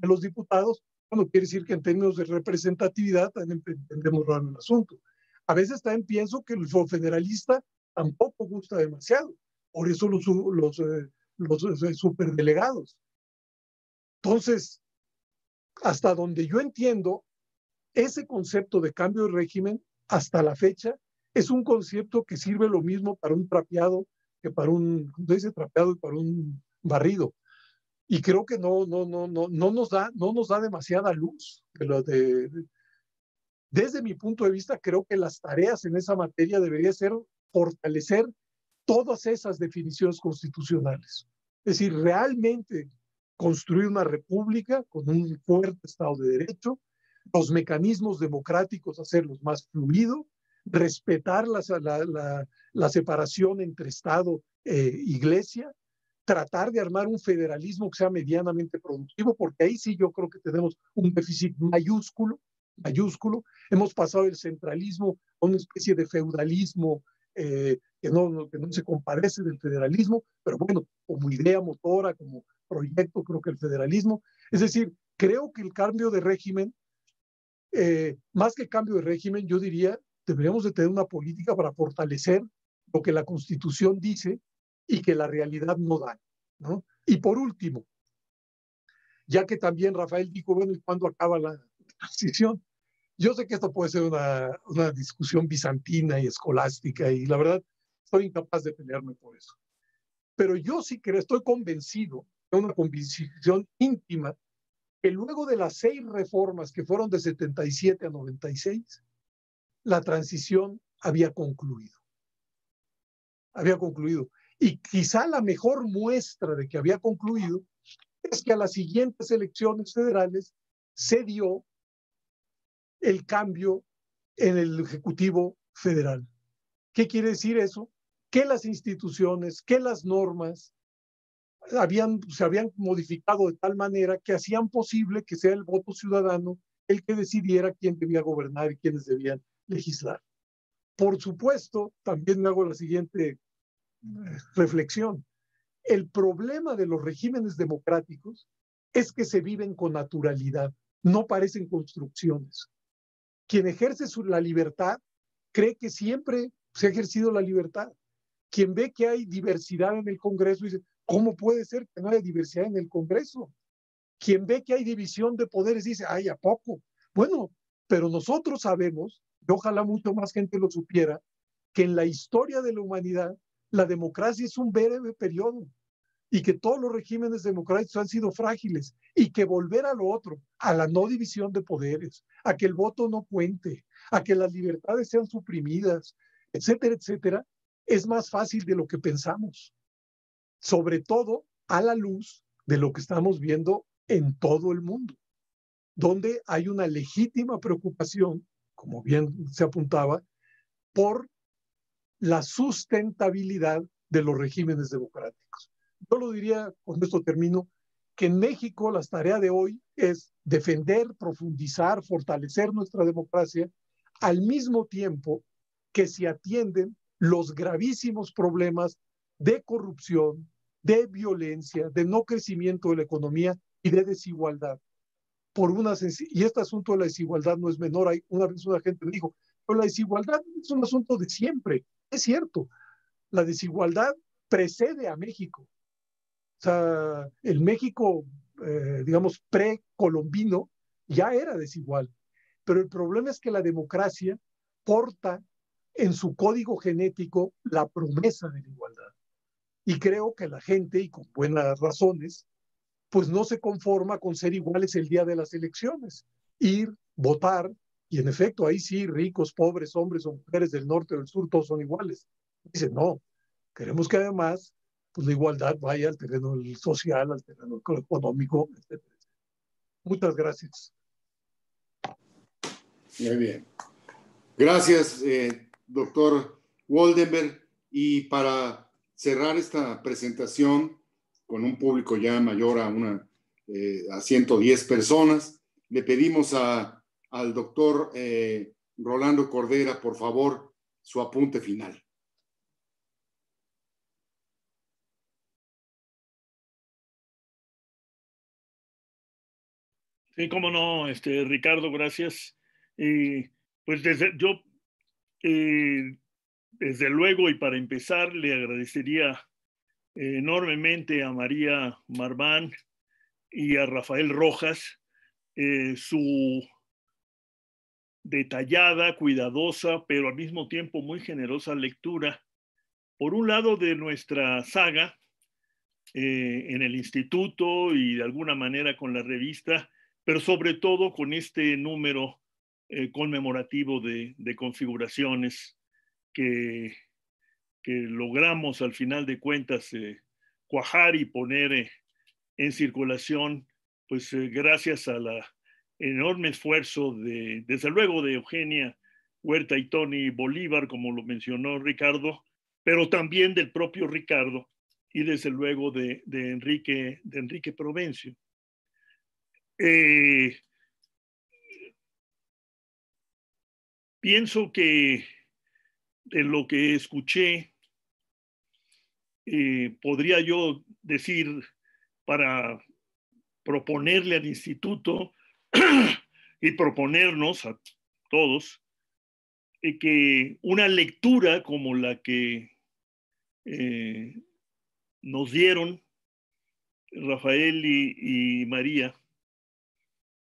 los diputados, no quiere decir que en términos de representatividad también entendemos raro el asunto. A veces también pienso que el federalista tampoco gusta demasiado, por eso los, los, eh, eh, superdelegados. Entonces, hasta donde yo entiendo, ese concepto de cambio de régimen hasta la fecha es un concepto que sirve lo mismo para un trapeado que para un, trapeado y para un barrido. Y creo que no, no, no, no, no nos da, no nos da demasiada luz. desde mi punto de vista, creo que las tareas en esa materia debería ser fortalecer todas esas definiciones constitucionales. Es decir, realmente construir una república con un fuerte Estado de Derecho, los mecanismos democráticos hacerlos más fluidos, respetar la, la, separación entre Estado e Iglesia, tratar de armar un federalismo que sea medianamente productivo, porque ahí sí yo creo que tenemos un déficit mayúsculo, mayúsculo. Hemos pasado del centralismo a una especie de feudalismo eh, que, no, que no se comparece del federalismo, pero bueno, como idea motora, como proyecto, creo que el federalismo. Es decir, creo que el cambio de régimen, eh, más que cambio de régimen, yo diría, deberíamos de tener una política para fortalecer lo que la Constitución dice y que la realidad no da. Y por último, ya que también Rafael dijo, bueno, ¿y cuándo acaba la transición? Yo sé que esto puede ser una, discusión bizantina y escolástica y la verdad soy incapaz de pelearme por eso. Pero yo sí que estoy convencido, de una convicción íntima, que luego de las seis reformas que fueron de 77 a 96, la transición había concluido. Había concluido. Y quizá la mejor muestra de que había concluido es que a las siguientes elecciones federales se dio el cambio en el Ejecutivo Federal. ¿Qué quiere decir eso? Que las instituciones, que las normas se habían modificado de tal manera que hacían posible que sea el voto ciudadano el que decidiera quién debía gobernar y quiénes debían legislar. Por supuesto, también hago la siguiente eh, reflexión. El problema de los regímenes democráticos es que se viven con naturalidad, no parecen construcciones. Quien ejerce su, la libertad cree que siempre se ha ejercido la libertad. Quien ve que hay diversidad en el Congreso dice, ¿cómo puede ser que no haya diversidad en el Congreso? Quien ve que hay división de poderes dice, ay, ¿a poco? Bueno, pero nosotros sabemos y ojalá mucho más gente lo supiera, que en la historia de la humanidad la democracia es un breve periodo y que todos los regímenes democráticos han sido frágiles y que volver a lo otro, a la no división de poderes, a que el voto no cuente, a que las libertades sean suprimidas, etcétera, etcétera, es más fácil de lo que pensamos, sobre todo a la luz de lo que estamos viendo en todo el mundo, donde hay una legítima preocupación como bien se apuntaba, por la sustentabilidad de los regímenes democráticos. Yo lo diría, con esto termino, que en México la tarea de hoy es defender, profundizar, fortalecer nuestra democracia, al mismo tiempo que se atienden los gravísimos problemas de corrupción, de violencia, de no crecimiento de la economía y de desigualdad por una y este asunto de la desigualdad no es menor, hay una vez una gente me dijo, pero la desigualdad es un asunto de siempre, es cierto, la desigualdad precede a México. O sea, el México, eh, digamos, precolombino ya era desigual, pero el problema es que la democracia porta en su código genético la promesa de la igualdad. Y creo que la gente, y con buenas razones, pues no se conforma con ser iguales el día de las elecciones. Ir, votar, y en efecto ahí sí, ricos, pobres, hombres o mujeres del norte o del sur, todos son iguales. Dice, no, queremos que además pues, la igualdad vaya al terreno social, al terreno económico, etc. Muchas gracias. Muy bien. Gracias, eh, doctor Waldenberg. Y para cerrar esta presentación, con un público ya mayor a, una, eh, a 110 personas. Le pedimos a, al doctor eh, Rolando Cordera, por favor, su apunte final. Sí, cómo no, este, Ricardo, gracias. pues desde, yo, eh, desde luego, y para empezar, le agradecería enormemente a María Marván y a Rafael Rojas eh, su detallada, cuidadosa, pero al mismo tiempo muy generosa lectura, por un lado de nuestra saga eh, en el instituto y de alguna manera con la revista, pero sobre todo con este número eh, conmemorativo de configuraciones que que logramos al final de cuentas eh, cuajar y poner eh, en circulación, pues eh, gracias al enorme esfuerzo de, desde luego, de Eugenia Huerta y Tony Bolívar, como lo mencionó Ricardo, pero también del propio Ricardo y desde luego de, Enrique, de Enrique Provencio. pienso que de lo que escuché eh, podría yo decir, para proponerle al instituto <clears throat> y proponernos a todos eh, que una lectura como la que eh, nos dieron Rafael y, María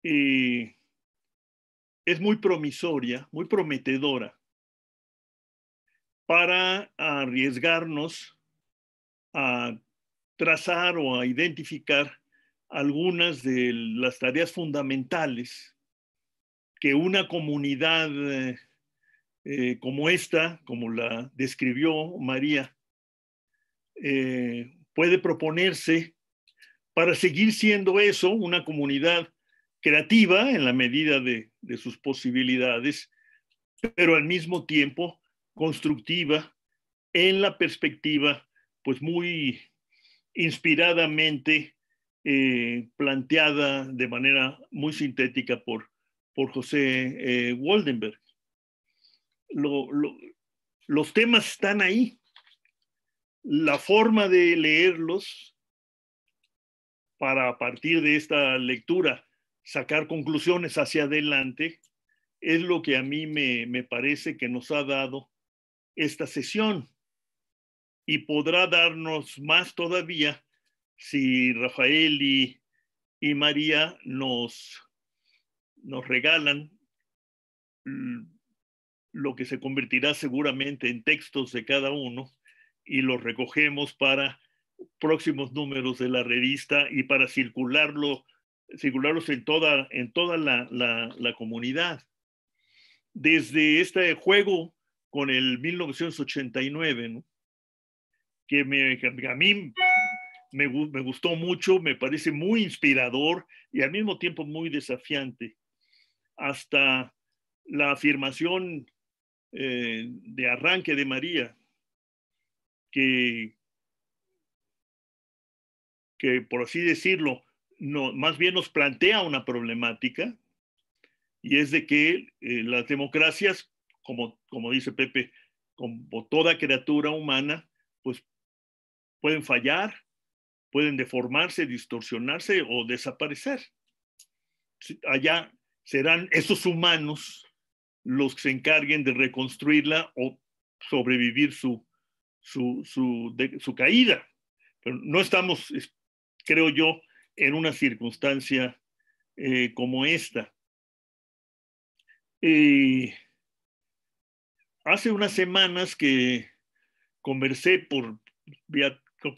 es muy promisoria, muy prometedora para arriesgarnos a trazar o a identificar algunas de las tareas fundamentales que una comunidad eh, eh, como esta, como la describió María, eh, puede proponerse para seguir siendo eso, una comunidad creativa en la medida de, de sus posibilidades, pero al mismo tiempo constructiva en la perspectiva pues muy inspiradamente eh, planteada de manera muy sintética por, por José eh, Waldenberg. los temas están ahí. La forma de leerlos para a partir de esta lectura sacar conclusiones hacia adelante es lo que a mí me, me parece que nos ha dado esta sesión y podrá darnos más todavía si Rafael y, María nos, nos regalan lo que se convertirá seguramente en textos de cada uno y los recogemos para próximos números de la revista y para circularlo, circularlos en toda, en toda la, comunidad. Desde este juego con el 1989, ¿no? que, a mí me, gustó mucho, me parece muy inspirador y al mismo tiempo muy desafiante. Hasta la afirmación eh, de arranque de María, que, que por así decirlo, no, más bien nos plantea una problemática, y es de que eh, las democracias, como, como dice Pepe, como toda criatura humana, pues pueden fallar, pueden deformarse, distorsionarse o desaparecer. Allá serán esos humanos los que se encarguen de reconstruirla o sobrevivir su, caída. Pero no estamos, creo yo, en una circunstancia eh, como esta. hace unas semanas que conversé por vía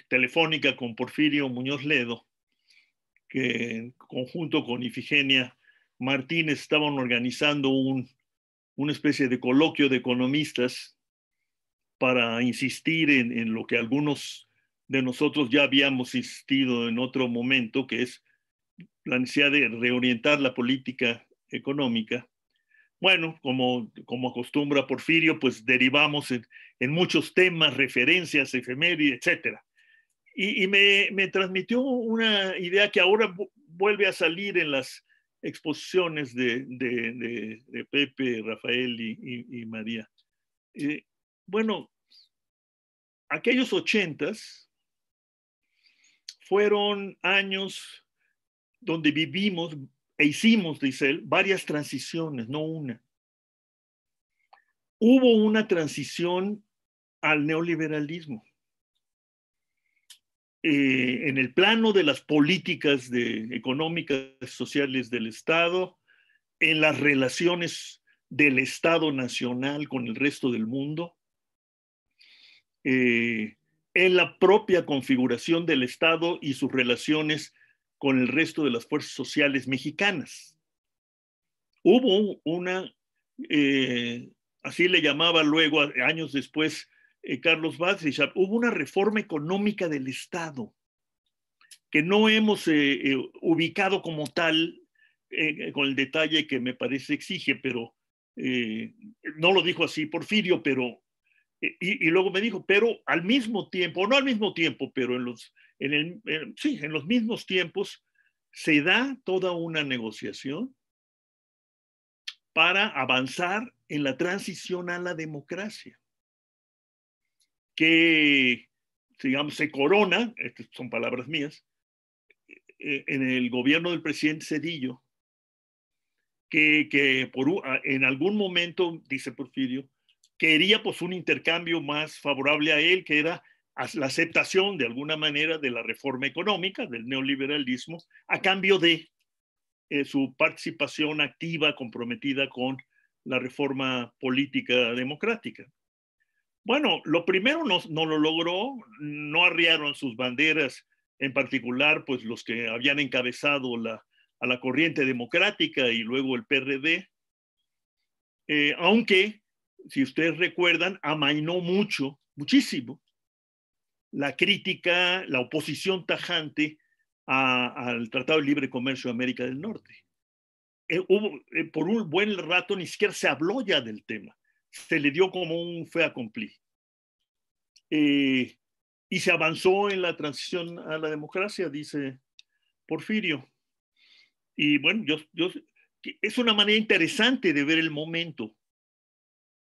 telefónica con Porfirio Muñoz Ledo, que en conjunto con Ifigenia Martínez estaban organizando una especie de coloquio de economistas para insistir en, lo que algunos de nosotros ya habíamos insistido en otro momento, que es la necesidad de reorientar la política económica. Bueno, como, como acostumbra Porfirio, pues derivamos en, en muchos temas, referencias, efemérides, etcétera y, me, transmitió una idea que ahora vuelve a salir en las exposiciones de, Pepe, Rafael y, María. Eh, bueno, aquellos ochentas fueron años donde vivimos e hicimos, dice él, varias transiciones, no una. Hubo una transición al neoliberalismo. Eh, en el plano de las políticas económicas económicas, sociales del Estado, en las relaciones del Estado nacional con el resto del mundo, eh, en la propia configuración del Estado y sus relaciones con el resto de las fuerzas sociales mexicanas. Hubo una, eh, así le llamaba luego, años después, eh, Carlos Vázquez, hubo una reforma económica del Estado que no hemos eh, eh, ubicado como tal con el detalle que me parece exige, pero no lo dijo así Porfirio, pero y, luego me dijo, pero al mismo tiempo, no al mismo tiempo, pero en los, sí, en los mismos tiempos, se da toda una negociación para avanzar en la transición a la democracia que, digamos, se corona, estas son palabras mías, eh, en el gobierno del presidente Cedillo, que, por, en algún momento, dice Porfirio, quería pues un intercambio más favorable a él, que era la aceptación de alguna manera de la reforma económica, del neoliberalismo, a cambio de eh, su participación activa, comprometida con la reforma política democrática. Bueno, lo primero no, lo logró, no arriaron sus banderas, en particular, pues los que habían encabezado a la corriente democrática y luego el PRD, eh, aunque, si ustedes recuerdan, amainó mucho, muchísimo, la crítica, la oposición tajante al Tratado de Libre Comercio de América del Norte. Eh, eh, por un buen rato ni siquiera se habló ya del tema se le dio como un fe a cumplir. Eh, y se avanzó en la transición a la democracia, dice Porfirio. Y bueno, yo, yo, es una manera interesante de ver el momento,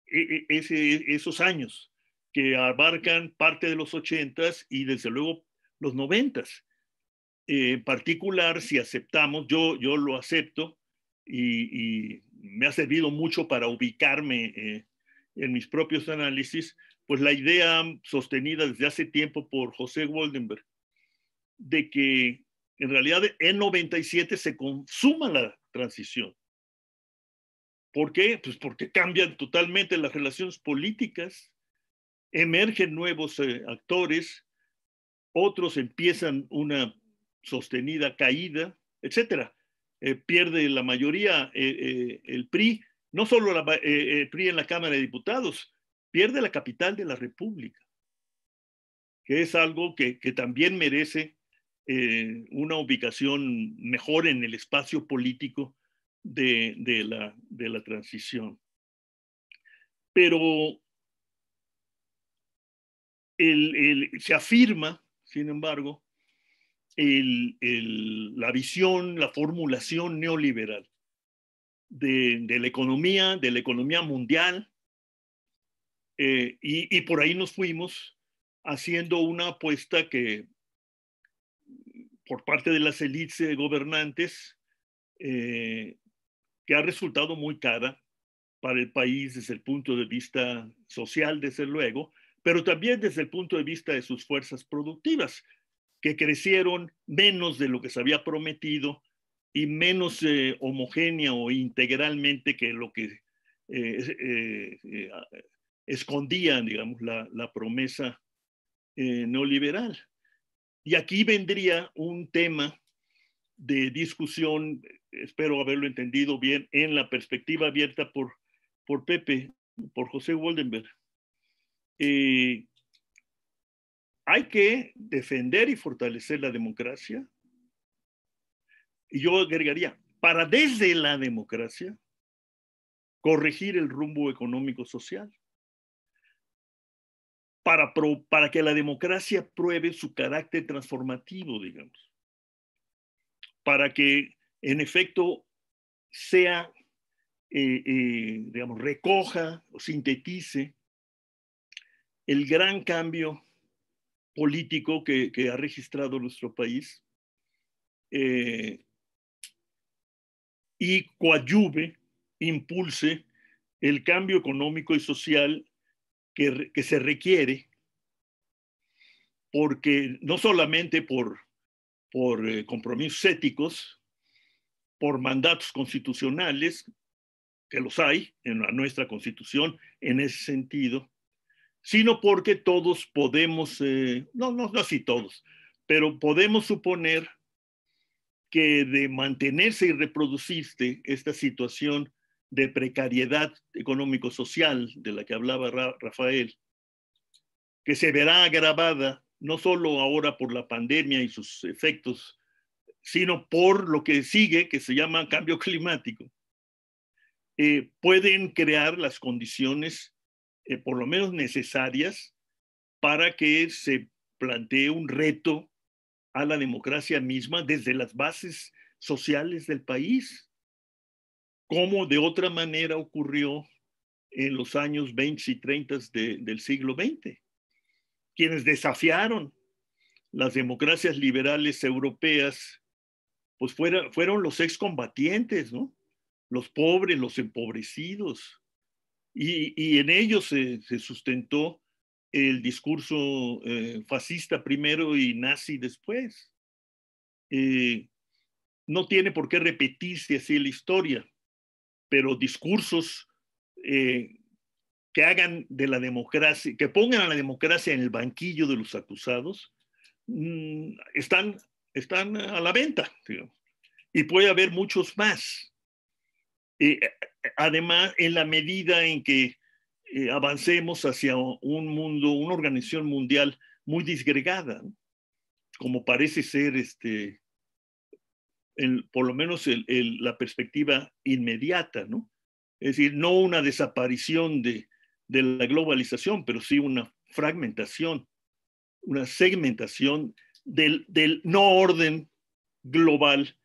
e, e, esos años que abarcan parte de los ochentas y desde luego los noventas. Eh, en particular, si aceptamos, yo, yo lo acepto y, me ha servido mucho para ubicarme eh, en mis propios análisis, pues la idea sostenida desde hace tiempo por José Goldenberg de que en realidad en 97 se consuma la transición. ¿Por qué? Pues porque cambian totalmente las relaciones políticas, emergen nuevos eh, actores, otros empiezan una sostenida caída, etcétera. Eh, pierde la mayoría eh, el PRI, no solo la, eh, eh, en la Cámara de Diputados, pierde la capital de la República, que es algo que, también merece eh, una ubicación mejor en el espacio político de, la, transición. Pero se afirma, sin embargo, la visión, la formulación neoliberal de, la economía, de la economía mundial, eh, y, por ahí nos fuimos haciendo una apuesta que por parte de las élites gobernantes, eh, que ha resultado muy cara para el país desde el punto de vista social, desde luego, pero también desde el punto de vista de sus fuerzas productivas, que crecieron menos de lo que se había prometido y menos eh, homogénea o integralmente que lo que eh, eh, escondía, digamos, la, promesa neoliberal. Y aquí vendría un tema de discusión, espero haberlo entendido bien, en la perspectiva abierta por, por Pepe, por José Woldenberg. hay que defender y fortalecer la democracia, y yo agregaría, para desde la democracia corregir el rumbo económico-social, para, para que la democracia pruebe su carácter transformativo, digamos, para que en efecto sea, eh, eh, digamos, recoja o sintetice el gran cambio político que, ha registrado nuestro país eh, y coadyuve, impulse el cambio económico y social que, se requiere, porque no solamente por, eh, compromisos éticos, por mandatos constitucionales, que los hay en nuestra constitución en ese sentido, sino porque todos podemos, eh, no, no, no así todos, pero podemos suponer que de mantenerse y reproducirse esta situación de precariedad económico-social de la que hablaba Rafael, que se verá agravada no solo ahora por la pandemia y sus efectos, sino por lo que sigue, que se llama cambio <laughs> climático, eh, pueden crear las condiciones, eh, por lo menos necesarias, para que se plantee un reto a la democracia misma desde las bases sociales del país, como de otra manera ocurrió en los años 20 y 30 del siglo XX, quienes desafiaron las democracias liberales europeas, pues fueron los excombatientes, ¿no? los pobres, los empobrecidos, y, en ellos se, se sustentó el discurso eh, fascista primero y nazi después. Eh, no tiene por qué repetirse así la historia, pero discursos eh, que hagan de la democracia, que pongan a la democracia en el banquillo de los acusados, mm, están, están a la venta. Y puede haber muchos más. además, en la medida en que eh, avancemos hacia un mundo, una organización mundial muy disgregada, como parece ser este, por lo menos la perspectiva inmediata, ¿no? Es decir, no una desaparición de, la globalización, pero sí una fragmentación, una segmentación del, no orden global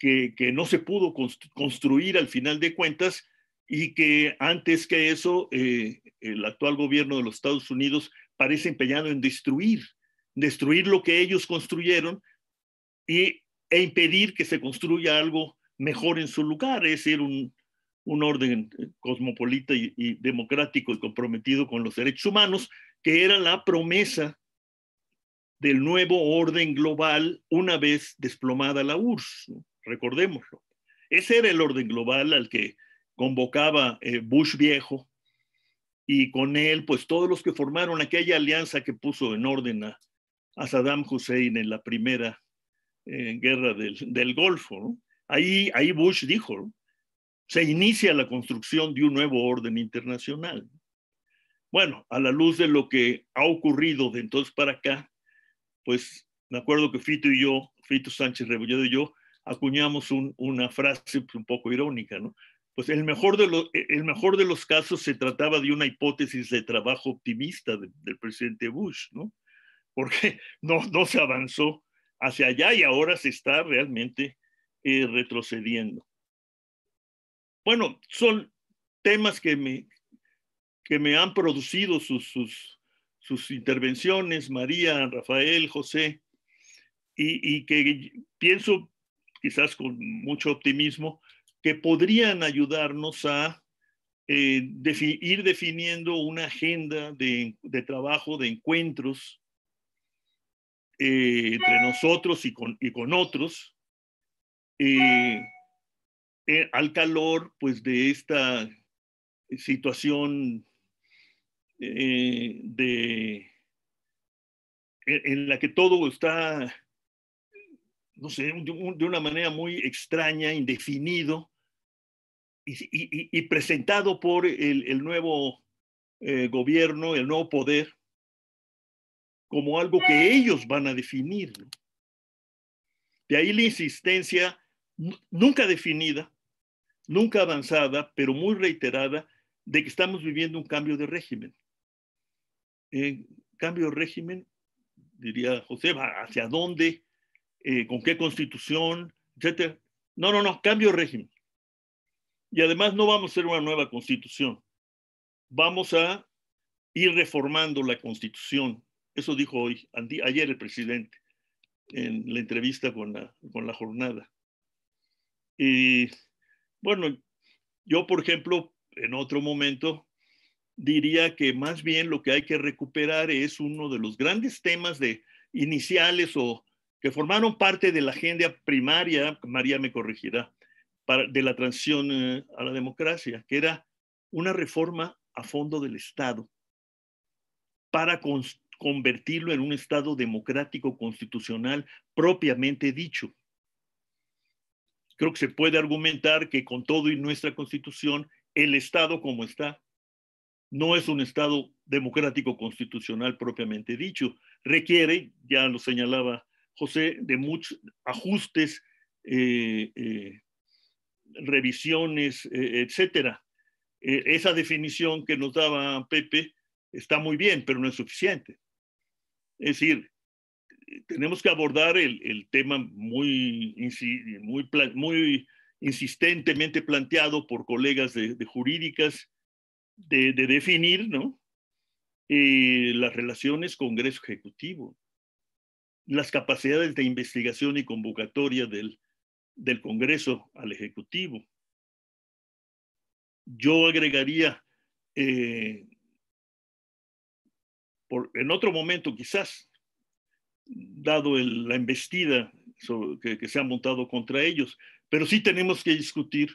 que, no se pudo construir al final de cuentas y que antes que eso eh, el actual gobierno de los Estados Unidos parece empeñado en destruir, destruir lo que ellos construyeron e impedir que se construya algo mejor en su lugar, es decir, un, orden cosmopolita y, democrático y comprometido con los derechos humanos, que era la promesa del nuevo orden global una vez desplomada la URSS, recordémoslo. Ese era el orden global al que convocaba eh, Bush viejo y con él, pues todos los que formaron aquella alianza que puso en orden a, Saddam Hussein en la primera eh, guerra del, Golfo. ¿no? Ahí, ahí Bush dijo, se inicia la construcción de un nuevo orden internacional. Bueno, a la luz de lo que ha ocurrido de entonces para acá, pues me acuerdo que Fito y yo, Fito Sánchez Rebolledo y yo, acuñamos una frase pues, un poco irónica, ¿no? pues el mejor, de los, e, el mejor de los casos se trataba de una hipótesis de trabajo optimista del presidente Bush, ¿no? Porque <laughs> no, se avanzó hacia allá y ahora se está realmente eh, retrocediendo. Bueno, son temas que me, han producido sus, intervenciones, María, Rafael, José, y, que pienso, quizás con mucho optimismo, que podrían ayudarnos a eh, ir definiendo una agenda de, trabajo, de encuentros eh, entre nosotros y con, otros, eh, al calor pues, de esta situación en la que todo está, no sé, de, una manera muy extraña, indefinido, y, presentado por el, nuevo eh, gobierno, el nuevo poder, como algo que ellos van a definir. De ahí la insistencia nunca definida, nunca avanzada, pero muy reiterada, de que estamos viviendo un cambio de régimen. Eh, cambio de régimen, diría José, ¿hacia dónde? Eh, ¿Con qué constitución? Etcétera. No, no, no, cambio de régimen. Y además no vamos a hacer una nueva constitución. Vamos a ir reformando la constitución. Eso dijo hoy, ayer el presidente en la entrevista con la, con la jornada. Y bueno, yo por ejemplo, en otro momento diría que más bien lo que hay que recuperar es uno de los grandes temas de iniciales o que formaron parte de la agenda primaria, María me corregirá, de la transición eh, a la democracia, que era una reforma a fondo del Estado para convertirlo en un Estado democrático constitucional propiamente dicho. Creo que se puede argumentar que con todo y nuestra constitución, el Estado como está no es un Estado democrático constitucional propiamente dicho. Requiere, ya lo señalaba José, de muchos ajustes eh, eh, revisiones, e, etcétera. E, esa definición que nos daba Pepe está muy bien, pero no es suficiente. Es decir, tenemos que abordar el, el tema muy, muy, muy insistentemente planteado por colegas de, jurídicas de, definir ¿no? Eh, las relaciones Congreso Ejecutivo, las capacidades de investigación y convocatoria del, del Congreso al Ejecutivo. Yo agregaría, eh, en otro momento quizás, dado la embestida que, que se ha montado contra ellos, pero sí tenemos que discutir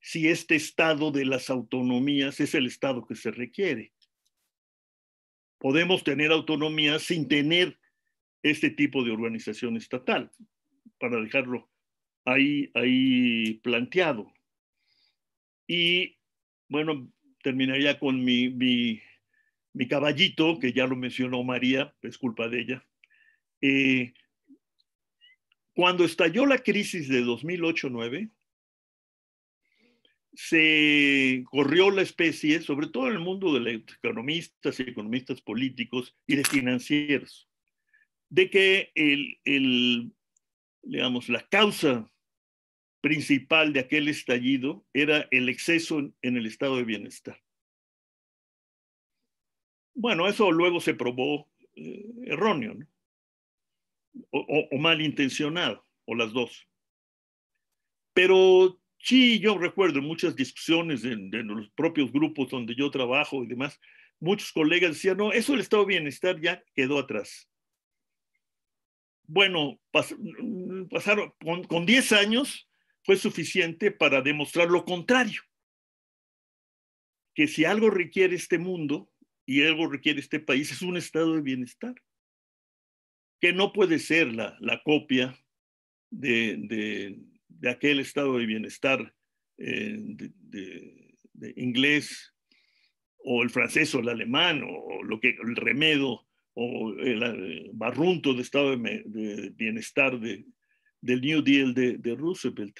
si este estado de las autonomías es el estado que se requiere. Podemos tener autonomía sin tener este tipo de organización estatal, para dejarlo ahí, planteado. Y bueno, terminaría con mi, mi, caballito, que ya lo mencionó María, es culpa de ella. Eh, cuando estalló la crisis de 2008-9, se corrió la especie, sobre todo en el mundo de los economistas y economistas políticos y de financieros, de que el, el digamos, la causa principal de aquel estallido era el exceso en el estado de bienestar. Bueno, eso luego se probó eh, erróneo ¿no? o, mal intencionado malintencionado, o las dos. Pero sí, yo recuerdo muchas discusiones en, los propios grupos donde yo trabajo y demás, muchos colegas decían, no, eso el estado de bienestar ya quedó atrás. Bueno, pasaron con, con 10 años, fue suficiente para demostrar lo contrario, que si algo requiere este mundo y algo requiere este país es un estado de bienestar, que no puede ser la, copia de, aquel estado de bienestar eh, de, inglés o el francés o el alemán o lo que el remedo o el, el barrunto de estado de, bienestar del New Deal de Roosevelt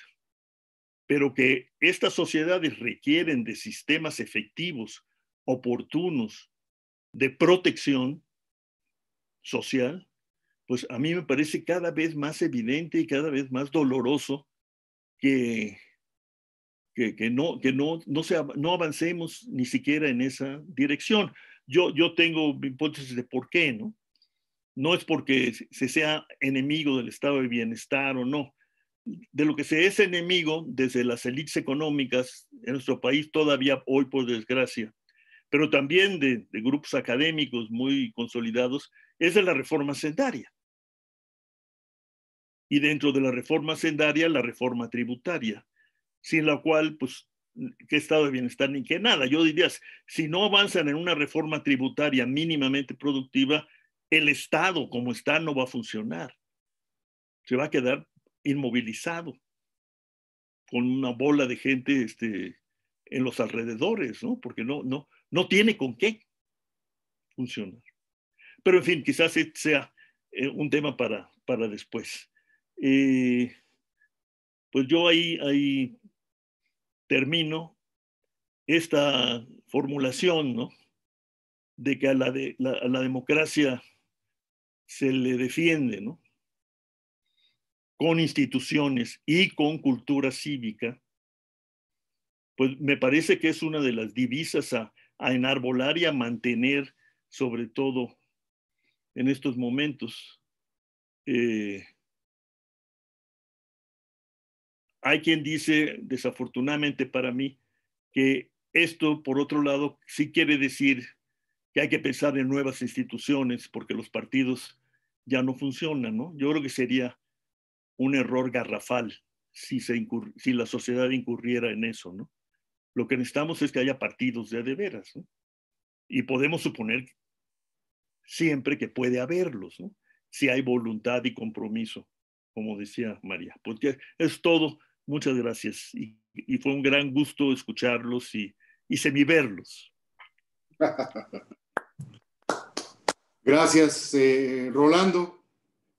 pero que estas sociedades requieren de sistemas efectivos, oportunos, de protección social, pues a mí me parece cada vez más evidente y cada vez más doloroso que, no, que no, no, avancemos ni siquiera en esa dirección. Yo, yo tengo hipótesis de por qué, ¿no? No es porque se sea enemigo del estado de bienestar o no, de lo que se es enemigo desde las élites económicas en nuestro país todavía hoy, por desgracia, pero también de, grupos académicos muy consolidados, es de la reforma sendaria. Y dentro de la reforma sendaria, la reforma tributaria, sin la cual, pues, qué estado de bienestar ni qué nada. Yo diría, si no avanzan en una reforma tributaria mínimamente productiva, el Estado como está no va a funcionar. Se va a quedar inmovilizado con una bola de gente este, en los alrededores, ¿no? Porque no, no, no tiene con qué funcionar. Pero en fin, quizás sea eh, un tema para, para después. Eh, pues yo ahí, ahí termino esta formulación, ¿no? De que a la, de, a la democracia se le defiende, ¿no? con instituciones y con cultura cívica, pues me parece que es una de las divisas a, enarbolar y a mantener, sobre todo en estos momentos. Eh, hay quien dice, desafortunadamente para mí, que esto, por otro lado, sí quiere decir que hay que pensar en nuevas instituciones porque los partidos ya no funcionan, ¿no? Yo creo que sería un error garrafal si, se si la sociedad incurriera en eso, ¿no? Lo que necesitamos es que haya partidos de de veras, ¿no? Y podemos suponer siempre que puede haberlos, ¿no? Si hay voluntad y compromiso, como decía María. Porque es todo. Muchas gracias. Y, y fue un gran gusto escucharlos y, y semiverlos. <laughs> Gracias, eh, Rolando.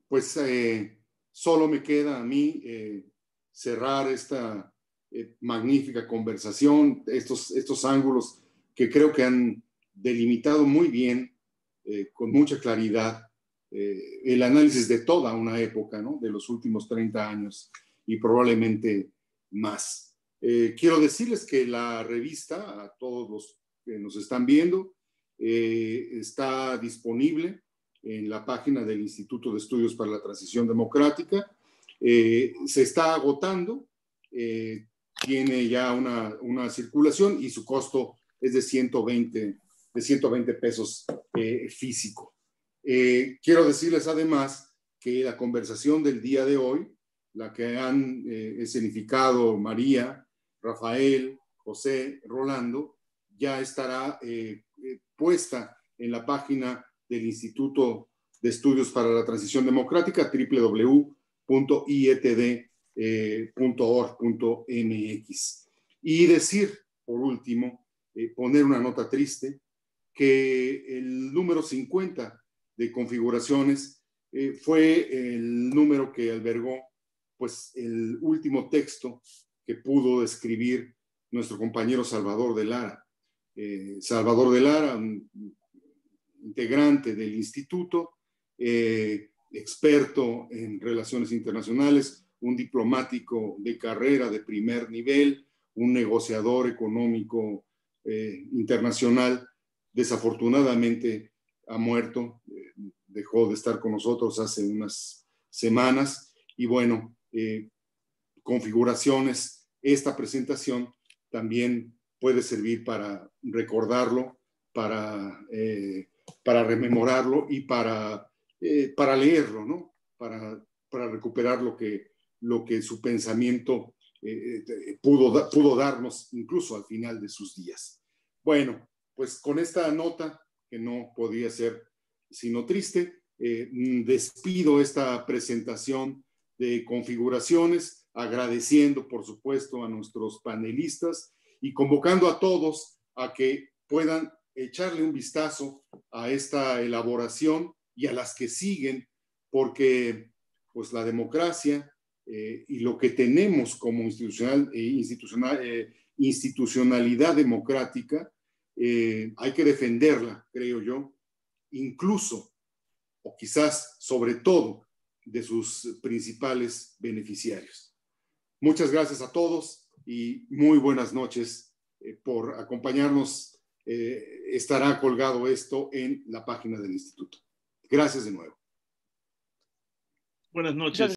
Pues eh, Solo me queda a mí eh, cerrar esta eh, magnífica conversación, estos, estos ángulos que creo que han delimitado muy bien, eh, con mucha claridad, el análisis de toda una época, ¿no? de los últimos 30 años y probablemente más. quiero decirles que la revista, a todos los que nos están viendo, está disponible en la página del Instituto de Estudios para la Transición Democrática. Eh, se está agotando, eh, tiene ya una, una, circulación y su costo es de 120, de 120 pesos eh, físico. quiero decirles además que la conversación del día de hoy, la que han escenificado María, Rafael, José, Rolando, ya estará puesta en la página del Instituto de Estudios para la Transición Democrática, www.ietd.org.mx. Eh, y decir, por último, eh, poner una nota triste, que el número 50 de configuraciones eh, fue el número que albergó pues el último texto que pudo describir nuestro compañero Salvador de Lara. Salvador de Lara, integrante del instituto, eh, experto en relaciones internacionales, un diplomático de carrera de primer nivel, un negociador económico eh, internacional. Desafortunadamente ha muerto, eh, dejó de estar con nosotros hace unas semanas y bueno, configuraciones, esta presentación también puede servir para recordarlo, para para rememorarlo y para, eh, para leerlo, ¿no? Para, para recuperar lo que, lo que su pensamiento eh, eh, pudo, pudo darnos incluso al final de sus días. Bueno, pues con esta nota, que no podía ser sino triste, despido esta presentación de configuraciones, agradeciendo, por supuesto, a nuestros panelistas y convocando a todos a que puedan echarle un vistazo a esta elaboración y a las que siguen, porque pues la democracia eh, y lo que tenemos como institucional, eh, institucional, eh, institucionalidad democrática, hay que defenderla, creo yo, incluso o quizás sobre todo de sus principales beneficiarios. Muchas gracias a todos y muy buenas noches por acompañarnos eh, estará colgado esto en la página del instituto. Gracias de nuevo. Buenas noches.